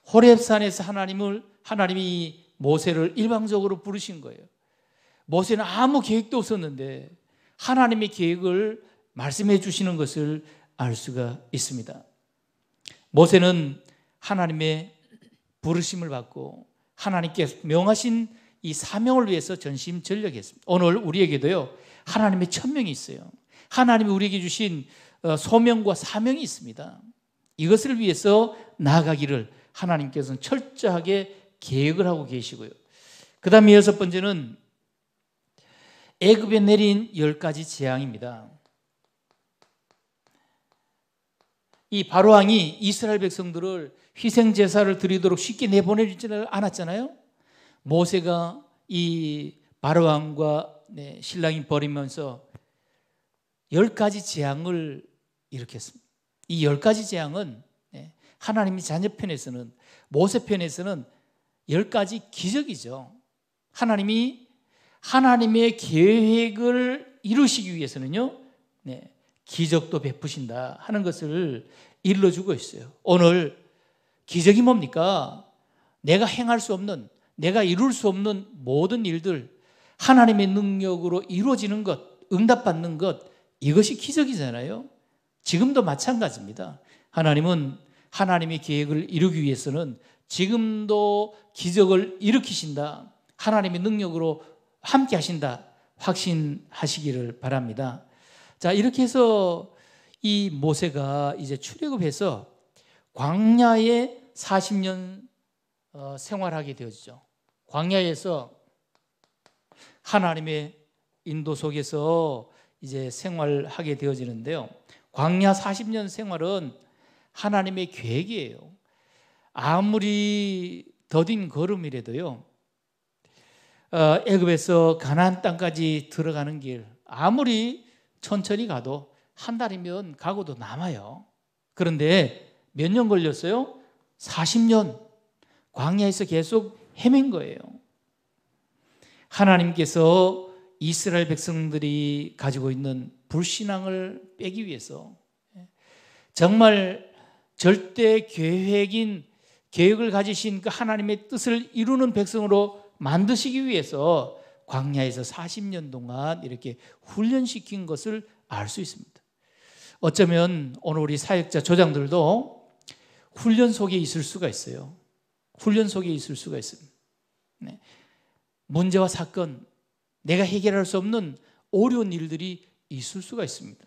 호랩산에서 하나님을 하나님이 모세를 일방적으로 부르신 거예요. 모세는 아무 계획도 없었는데 하나님의 계획을 말씀해 주시는 것을 알 수가 있습니다. 모세는 하나님의 부르심을 받고 하나님께서 명하신 이 사명을 위해서 전심 전력했습니다. 오늘 우리에게도요. 하나님의 천명이 있어요. 하나님이 우리에게 주신 어, 소명과 사명이 있습니다. 이것을 위해서 나아가기를 하나님께서는 철저하게 계획을 하고 계시고요. 그 다음에 여섯 번째는 애굽에 내린 열 가지 재앙입니다. 이 바로왕이 이스라엘 백성들을 희생 제사를 드리도록 쉽게 내보내지 않았잖아요. 모세가 이 바로왕과 네, 신랑이 버리면서 열 가지 재앙을 일으켰습니다. 이 열 가지 재앙은 네, 하나님이 자녀 편에서는 모세 편에서는 열 가지 기적이죠. 하나님이 하나님의 계획을 이루시기 위해서는요, 네, 기적도 베푸신다 하는 것을 일러주고 있어요. 오늘 기적이 뭡니까? 내가 행할 수 없는, 내가 이룰 수 없는 모든 일들, 하나님의 능력으로 이루어지는 것, 응답받는 것, 이것이 기적이잖아요. 지금도 마찬가지입니다. 하나님은 하나님의 계획을 이루기 위해서는 지금도 기적을 일으키신다. 하나님의 능력으로 함께 하신다. 확신하시기를 바랍니다. 자, 이렇게 해서 이 모세가 이제 출애굽해서 광야에 40년 어, 생활하게 되어지죠. 광야에서 하나님의 인도 속에서 이제 생활하게 되어지는데요. 광야 40년 생활은 하나님의 계획이에요. 아무리 더딘 걸음이라도요. 어, 애굽에서 가나안 땅까지 들어가는 길 아무리 천천히 가도 한 달이면 가고도 남아요. 그런데 몇 년 걸렸어요? 40년 광야에서 계속 헤맨 거예요. 하나님께서 이스라엘 백성들이 가지고 있는 불신앙을 빼기 위해서 예, 정말 절대 계획인 계획을 가지신 그 하나님의 뜻을 이루는 백성으로 만드시기 위해서 광야에서 40년 동안 이렇게 훈련시킨 것을 알 수 있습니다. 어쩌면 오늘 우리 사역자 조장들도 훈련 속에 있을 수가 있어요. 훈련 속에 있을 수가 있습니다. 네. 문제와 사건, 내가 해결할 수 없는 어려운 일들이 있을 수가 있습니다.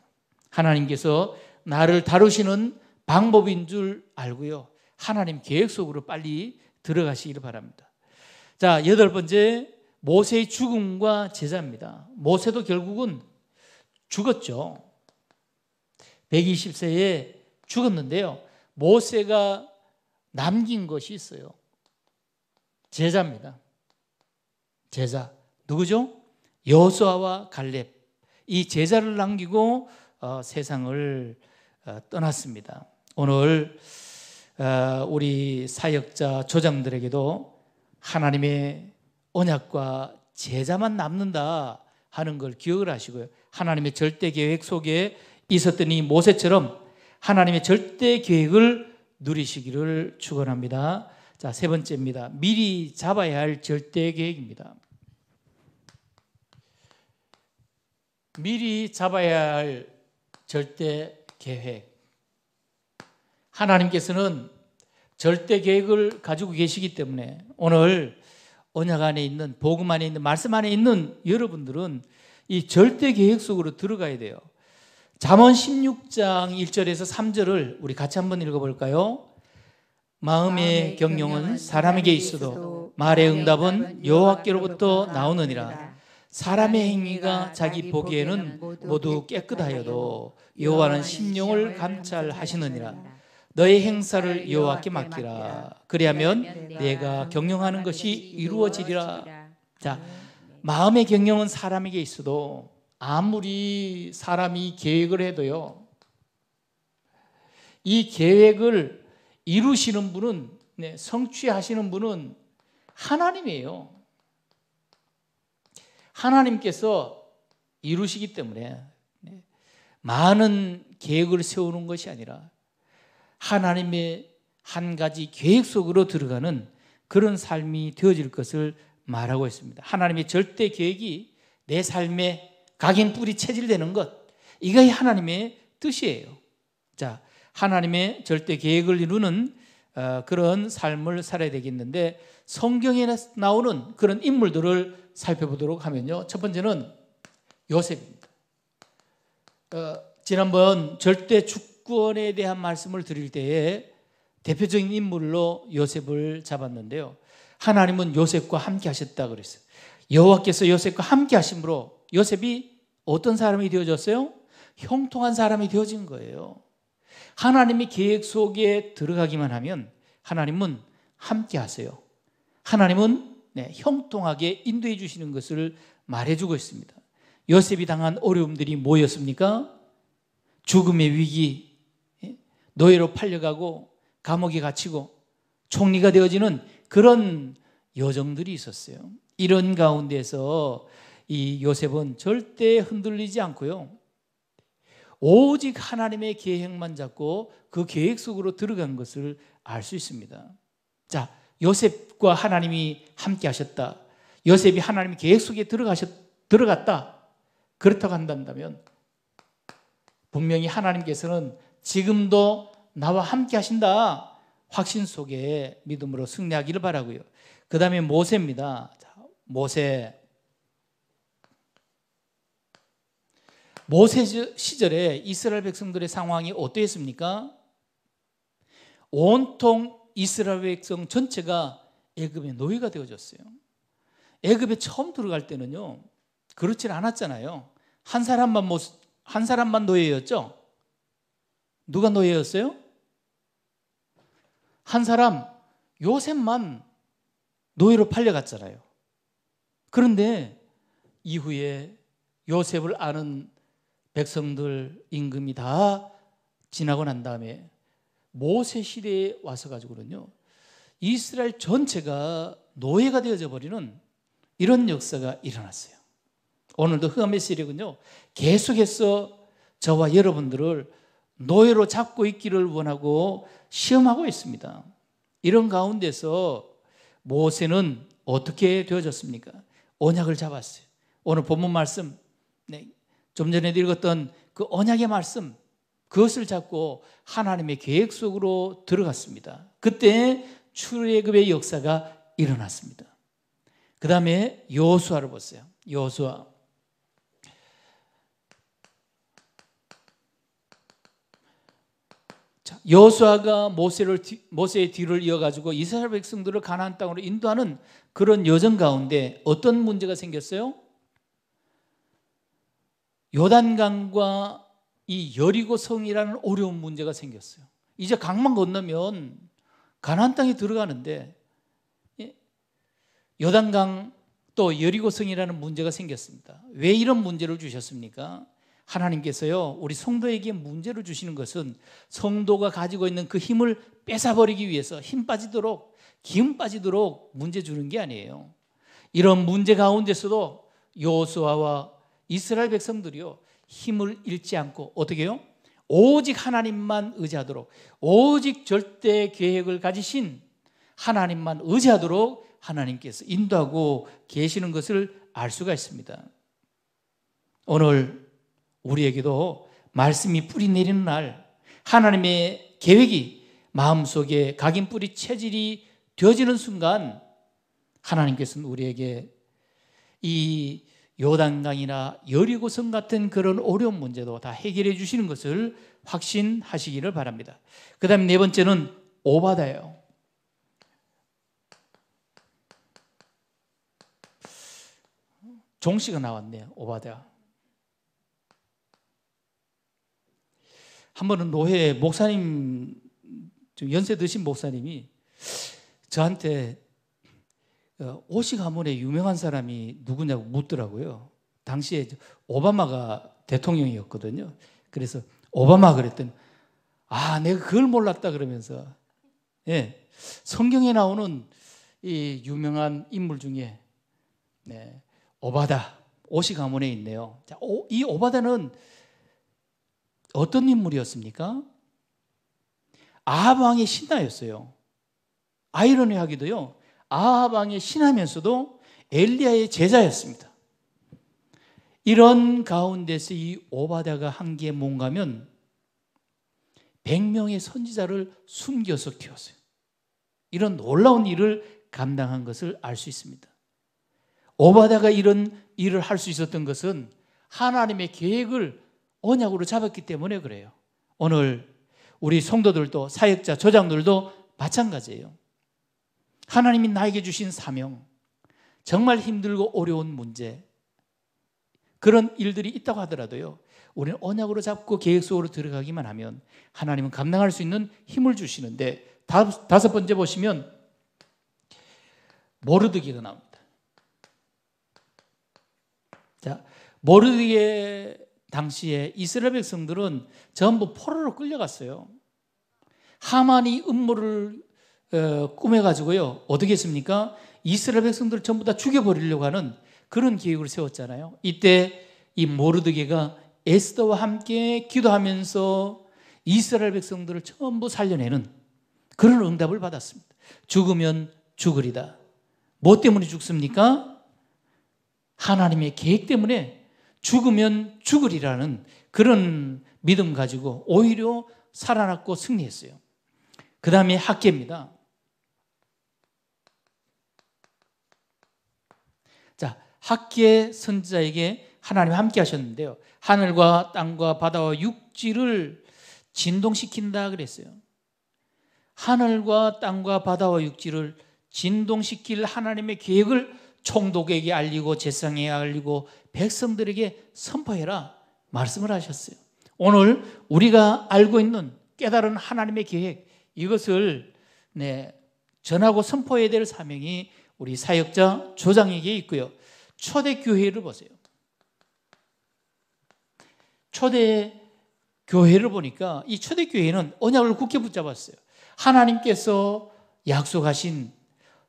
하나님께서 나를 다루시는 방법인 줄 알고요. 하나님 계획 속으로 빨리 들어가시기를 바랍니다. 자, 여덟 번째, 모세의 죽음과 제자입니다. 모세도 결국은 죽었죠. 120세에 죽었는데요. 모세가 남긴 것이 있어요. 제자입니다. 제자 누구죠? 여수아와 갈렙 이 제자를 남기고 어, 세상을 어, 떠났습니다. 오늘 어, 우리 사역자 조장들에게도 하나님의 언약과 제자만 남는다 하는 걸 기억을 하시고요. 하나님의 절대 계획 속에 있었던 이 모세처럼 하나님의 절대 계획을 누리시기를 축원합니다. 자, 세 번째입니다. 미리 잡아야 할 절대 계획입니다. 미리 잡아야 할 절대 계획. 하나님께서는 절대 계획을 가지고 계시기 때문에 오늘 언약 안에 있는 복음 안에 있는 말씀 안에 있는 여러분들은 이 절대 계획 속으로 들어가야 돼요. 잠언 16장 1절에서 3절을 우리 같이 한번 읽어 볼까요? 마음의 경영은 사람에게 있어도 말의 응답은 여호와께로부터 나오느니라. 사람의 행위가 자기 보기에는 모두 깨끗하여도 여호와는 심령을 감찰하시느니라. 너의 행사를 여호와께 맡기라. 그리하면 내가 경영하는 것이 이루어지리라. 자, 네. 마음의 경영은 사람에게 있어도 아무리 사람이 계획을 해도요. 이 계획을 이루시는 분은 네, 성취하시는 분은 하나님이에요. 하나님께서 이루시기 때문에 네, 많은 계획을 세우는 것이 아니라 하나님의 한 가지 계획 속으로 들어가는 그런 삶이 되어질 것을 말하고 있습니다. 하나님의 절대 계획이 내 삶에 각인 뿌리 체질되는 것. 이것 하나님의 뜻이에요. 자, 하나님의 절대 계획을 이루는 어, 그런 삶을 살아야 되겠는데 성경에 나오는 그런 인물들을 살펴보도록 하면요. 첫 번째는 요셉입니다. 어, 지난번 절대 주권에 대한 말씀을 드릴 때에 대표적인 인물로 요셉을 잡았는데요. 하나님은 요셉과 함께 하셨다 그랬어요. 여호와께서 요셉과 함께 하심으로 요셉이 어떤 사람이 되어졌어요? 형통한 사람이 되어진 거예요. 하나님이 계획 속에 들어가기만 하면 하나님은 함께 하세요. 하나님은 네, 형통하게 인도해 주시는 것을 말해주고 있습니다. 요셉이 당한 어려움들이 뭐였습니까? 죽음의 위기, 예, 노예로 팔려가고 감옥에 갇히고 총리가 되어지는 그런 여정들이 있었어요. 이런 가운데서 이 요셉은 절대 흔들리지 않고요. 오직 하나님의 계획만 잡고 그 계획 속으로 들어간 것을 알 수 있습니다. 자, 요셉과 하나님이 함께 하셨다. 요셉이 하나님 계획 속에 들어가셨, 들어갔다. 그렇다고 한다면 분명히 하나님께서는 지금도 나와 함께 하신다. 확신 속에 믿음으로 승리하기를 바라고요. 그 다음에 모세입니다. 모세. 모세 시절에 이스라엘 백성들의 상황이 어떠했습니까? 온통 이스라엘 백성 전체가 애굽의 노예가 되어졌어요. 애굽에 처음 들어갈 때는요. 그렇지 않았잖아요. 한 사람만 모한 사람만 노예였죠. 누가 노예였어요? 한 사람 요셉만 노예로 팔려갔잖아요. 그런데 이후에 요셉을 아는 백성들 임금이 다 지나고 난 다음에 모세 시대에 와서 가지고는요. 이스라엘 전체가 노예가 되어져 버리는 이런 역사가 일어났어요. 오늘도 흑암의 세력은요. 계속해서 저와 여러분들을 노예로 잡고 있기를 원하고 시험하고 있습니다. 이런 가운데서 모세는 어떻게 되어졌습니까? 언약을 잡았어요. 오늘 본문 말씀 네, 좀 전에 읽었던 그 언약의 말씀 그것을 잡고 하나님의 계획 속으로 들어갔습니다. 그때 출애굽의 역사가 일어났습니다. 그 다음에 여수아를 보세요. 여수아 여호수아가 모세를 모세의 뒤를 이어가지고 이스라엘 백성들을 가나안 땅으로 인도하는 그런 여정 가운데 어떤 문제가 생겼어요? 요단강과 이 여리고 성이라는 어려운 문제가 생겼어요. 이제 강만 건너면 가나안 땅에 들어가는데 예, 요단강 또 여리고 성이라는 문제가 생겼습니다. 왜 이런 문제를 주셨습니까? 하나님께서요 우리 성도에게 문제를 주시는 것은 성도가 가지고 있는 그 힘을 뺏어버리기 위해서 힘 빠지도록 기운 빠지도록 문제 주는 게 아니에요. 이런 문제 가운데서도 요수아와 이스라엘 백성들이요 힘을 잃지 않고 어떻게 해요? 오직 하나님만 의지하도록 오직 절대 계획을 가지신 하나님만 의지하도록 하나님께서 인도하고 계시는 것을 알 수가 있습니다. 오늘 우리에게도 말씀이 뿌리 내리는 날 하나님의 계획이 마음속에 각인 뿌리 체질이 되어지는 순간 하나님께서는 우리에게 이 요단강이나 여리고성 같은 그런 어려운 문제도 다 해결해 주시는 것을 확신하시기를 바랍니다. 그 다음 네 번째는 오바다예요. 종씨가 나왔네요. 오바다. 한 번은 노회 목사님 연세 드신 목사님이 저한테 어, 오시 가문의 유명한 사람이 누구냐고 묻더라고요. 당시에 오바마가 대통령이었거든요. 그래서 오바마 그랬더니 아, 내가 그걸 몰랐다 그러면서 예. 성경에 나오는 이 유명한 인물 중에 네, 오바다 오시 가문에 있네요. 자, 오, 이 오바다는 어떤 인물이었습니까? 아합 왕의 신하였어요. 아이러니하기도요. 아하방의 신하면서도 엘리야의 제자였습니다. 이런 가운데서 이 오바다가 한 게 뭔가면 100명의 선지자를 숨겨서 키웠어요. 이런 놀라운 일을 감당한 것을 알 수 있습니다. 오바다가 이런 일을 할 수 있었던 것은 하나님의 계획을 언약으로 잡았기 때문에 그래요. 오늘 우리 성도들도 사역자 조장들도 마찬가지예요. 하나님이 나에게 주신 사명, 정말 힘들고 어려운 문제, 그런 일들이 있다고 하더라도요, 우리는 언약으로 잡고 계획 속으로 들어가기만 하면 하나님은 감당할 수 있는 힘을 주시는데, 다, 섯 번째 보시면, 모르드기가 나옵니다. 자, 모르드기의 당시에 이스라엘 백성들은 전부 포로로 끌려갔어요. 하만이 음모를 꾸며가지고요. 어, 어떻게 했습니까? 이스라엘 백성들을 전부 다 죽여버리려고 하는 그런 계획을 세웠잖아요. 이때 이 모르드게가 에스더와 함께 기도하면서 이스라엘 백성들을 전부 살려내는 그런 응답을 받았습니다. 죽으면 죽으리다. 뭐 때문에 죽습니까? 하나님의 계획 때문에 죽으면 죽으리라는 그런 믿음 가지고 오히려 살아났고 승리했어요. 그 다음에 학계입니다. 학계의 선지자에게 하나님 함께 하셨는데요. 하늘과 땅과 바다와 육지를 진동시킨다 그랬어요. 하늘과 땅과 바다와 육지를 진동시킬 하나님의 계획을 총독에게 알리고 재상에 알리고 백성들에게 선포해라 말씀을 하셨어요. 오늘 우리가 알고 있는 깨달은 하나님의 계획 이것을 네, 전하고 선포해야 될 사명이 우리 사역자 조장에게 있고요. 초대교회를 보세요. 초대교회를 보니까 이 초대교회는 언약을 굳게 붙잡았어요. 하나님께서 약속하신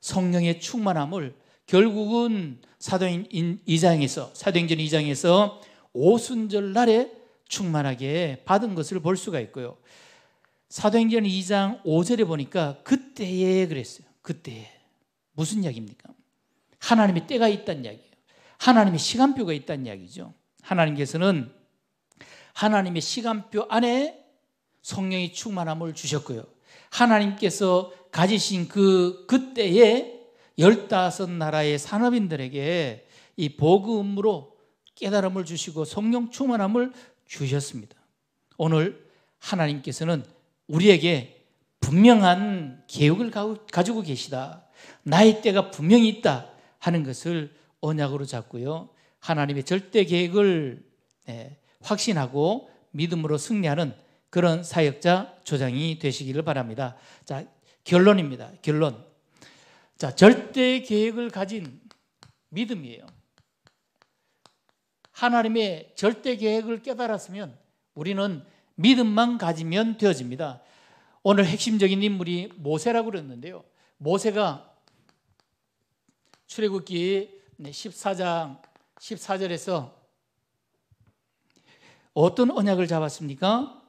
성령의 충만함을 결국은 사도행 2장에서 사도행전 2장에서 오순절 날에 충만하게 받은 것을 볼 수가 있고요. 사도행전 2장 5절에 보니까 그때에 그랬어요. 그때에 무슨 이야기입니까? 하나님의 때가 있다는 이야기. 하나님의 시간표가 있다는 이야기죠. 하나님께서는 하나님의 시간표 안에 성령의 충만함을 주셨고요. 하나님께서 가지신 그 그때에 열다섯 나라의 산업인들에게 이 복음으로 깨달음을 주시고 성령 충만함을 주셨습니다. 오늘 하나님께서는 우리에게 분명한 계획을 가지고 계시다. 나의 때가 분명히 있다 하는 것을 언약으로 잡고요. 하나님의 절대 계획을 예, 확신하고 믿음으로 승리하는 그런 사역자 조장이 되시기를 바랍니다. 자, 결론입니다. 결론. 자, 절대 계획을 가진 믿음이에요. 하나님의 절대 계획을 깨달았으면 우리는 믿음만 가지면 되어집니다. 오늘 핵심적인 인물이 모세라고 그랬는데요. 모세가 출애굽기 14장 14절에서 어떤 언약을 잡았습니까?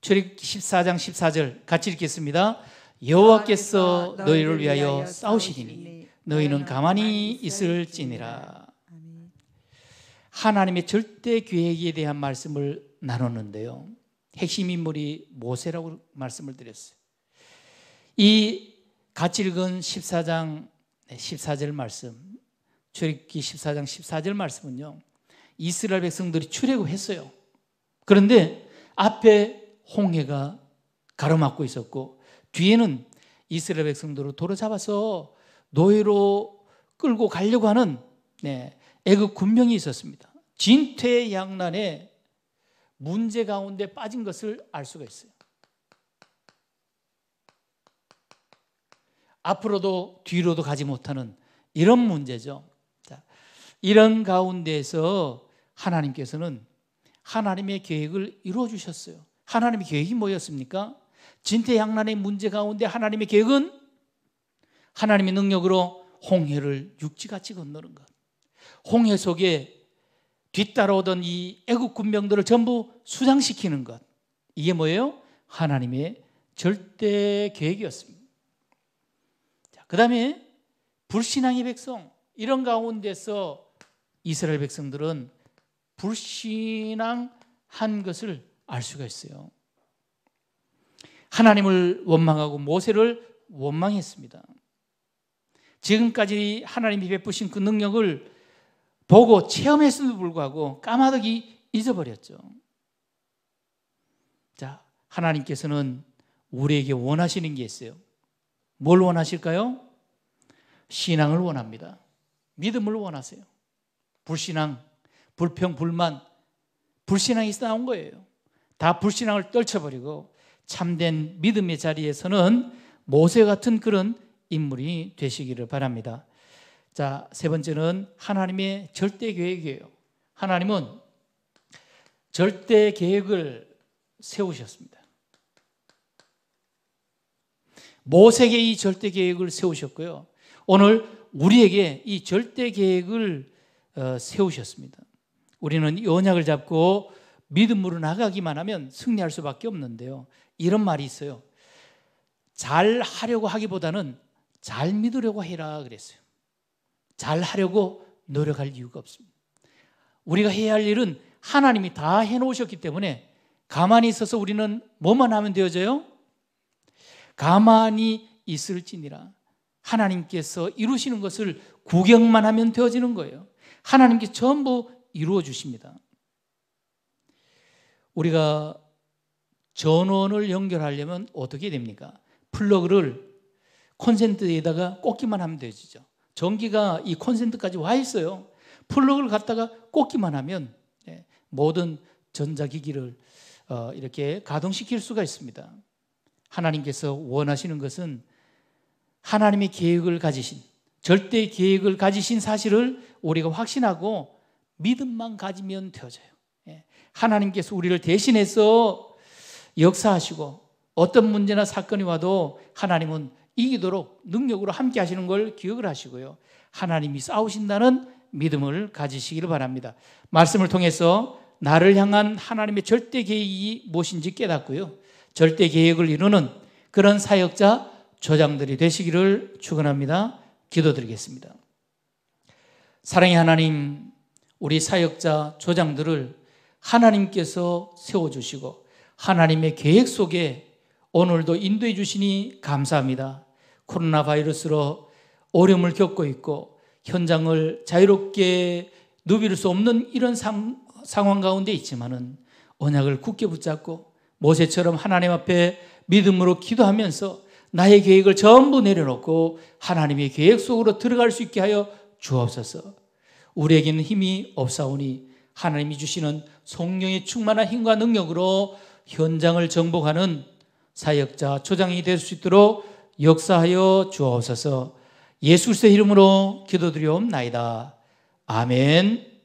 출애 14장 14절 같이 읽겠습니다. 여호와께서 너희를 위하여 싸우시리니 너희는 가만히 있을지니라. 하나님의 절대 계획에 대한 말씀을 나눴는데요. 핵심 인물이 모세라고 말씀을 드렸어요. 이 같이 읽은 14장 14절 말씀 출애굽기 14장 14절 말씀은요. 이스라엘 백성들이 출애굽했어요. 그런데 앞에 홍해가 가로막고 있었고 뒤에는 이스라엘 백성들을 도로 잡아서 노예로 끌고 가려고 하는 네, 애굽 군병이 있었습니다. 진퇴양난의 문제 가운데 빠진 것을 알 수가 있어요. 앞으로도 뒤로도 가지 못하는 이런 문제죠. 이런 가운데서 하나님께서는 하나님의 계획을 이루어 주셨어요. 하나님의 계획이 뭐였습니까? 진태양란의 문제 가운데 하나님의 계획은 하나님의 능력으로 홍해를 육지같이 건너는 것. 홍해 속에 뒤따라오던 이 애국 군병들을 전부 수장시키는 것. 이게 뭐예요? 하나님의 절대 계획이었습니다. 자, 그 다음에 불신앙의 백성. 이런 가운데서 이스라엘 백성들은 불신앙한 것을 알 수가 있어요. 하나님을 원망하고 모세를 원망했습니다. 지금까지 하나님이 베푸신 그 능력을 보고 체험했음에도 불구하고 까마득히 잊어버렸죠. 자, 하나님께서는 우리에게 원하시는 게 있어요. 뭘 원하실까요? 신앙을 원합니다. 믿음을 원하세요. 불신앙, 불평, 불만, 불신앙이 나온 거예요. 다 불신앙을 떨쳐버리고 참된 믿음의 자리에서는 모세 같은 그런 인물이 되시기를 바랍니다. 자, 세 번째는 하나님의 절대 계획이에요. 하나님은 절대 계획을 세우셨습니다. 모세에게 이 절대 계획을 세우셨고요. 오늘 우리에게 이 절대 계획을 어, 세우셨습니다. 우리는 이 언약을 잡고 믿음으로 나가기만 하면 승리할 수밖에 없는데요. 이런 말이 있어요. 잘 하려고 하기보다는 잘 믿으려고 해라 그랬어요. 잘 하려고 노력할 이유가 없습니다. 우리가 해야 할 일은 하나님이 다 해놓으셨기 때문에 가만히 있어서 우리는 뭐만 하면 되어져요? 가만히 있을지니라 하나님께서 이루시는 것을 구경만 하면 되어지는 거예요. 하나님께 전부 이루어 주십니다. 우리가 전원을 연결하려면 어떻게 됩니까? 플러그를 콘센트에다가 꽂기만 하면 되죠. 전기가 이 콘센트까지 와 있어요. 플러그를 갖다가 꽂기만 하면 예, 모든 전자기기를 어, 이렇게 가동시킬 수가 있습니다. 하나님께서 원하시는 것은 하나님의 계획을 가지신 절대 계획을 가지신 사실을 우리가 확신하고 믿음만 가지면 되어져요. 예. 하나님께서 우리를 대신해서 역사하시고 어떤 문제나 사건이 와도 하나님은 이기도록 능력으로 함께 하시는 걸 기억을 하시고요. 하나님이 싸우신다는 믿음을 가지시기를 바랍니다. 말씀을 통해서 나를 향한 하나님의 절대 계획이 무엇인지 깨닫고요. 절대 계획을 이루는 그런 사역자 조장들이 되시기를 축원합니다. 기도드리겠습니다. 사랑의 하나님, 우리 사역자, 조장들을 하나님께서 세워주시고 하나님의 계획 속에 오늘도 인도해 주시니 감사합니다. 코로나 바이러스로 어려움을 겪고 있고 현장을 자유롭게 누빌 수 없는 이런 상, 상황 가운데 있지만은 언약을 굳게 붙잡고 모세처럼 하나님 앞에 믿음으로 기도하면서 나의 계획을 전부 내려놓고 하나님의 계획 속으로 들어갈 수 있게 하여 주옵소서. 우리에게는 힘이 없사오니 하나님이 주시는 성령의 충만한 힘과 능력으로 현장을 정복하는 사역자 초장이 될 수 있도록 역사하여 주옵소서. 예수의 이름으로 기도드리옵나이다. 아멘.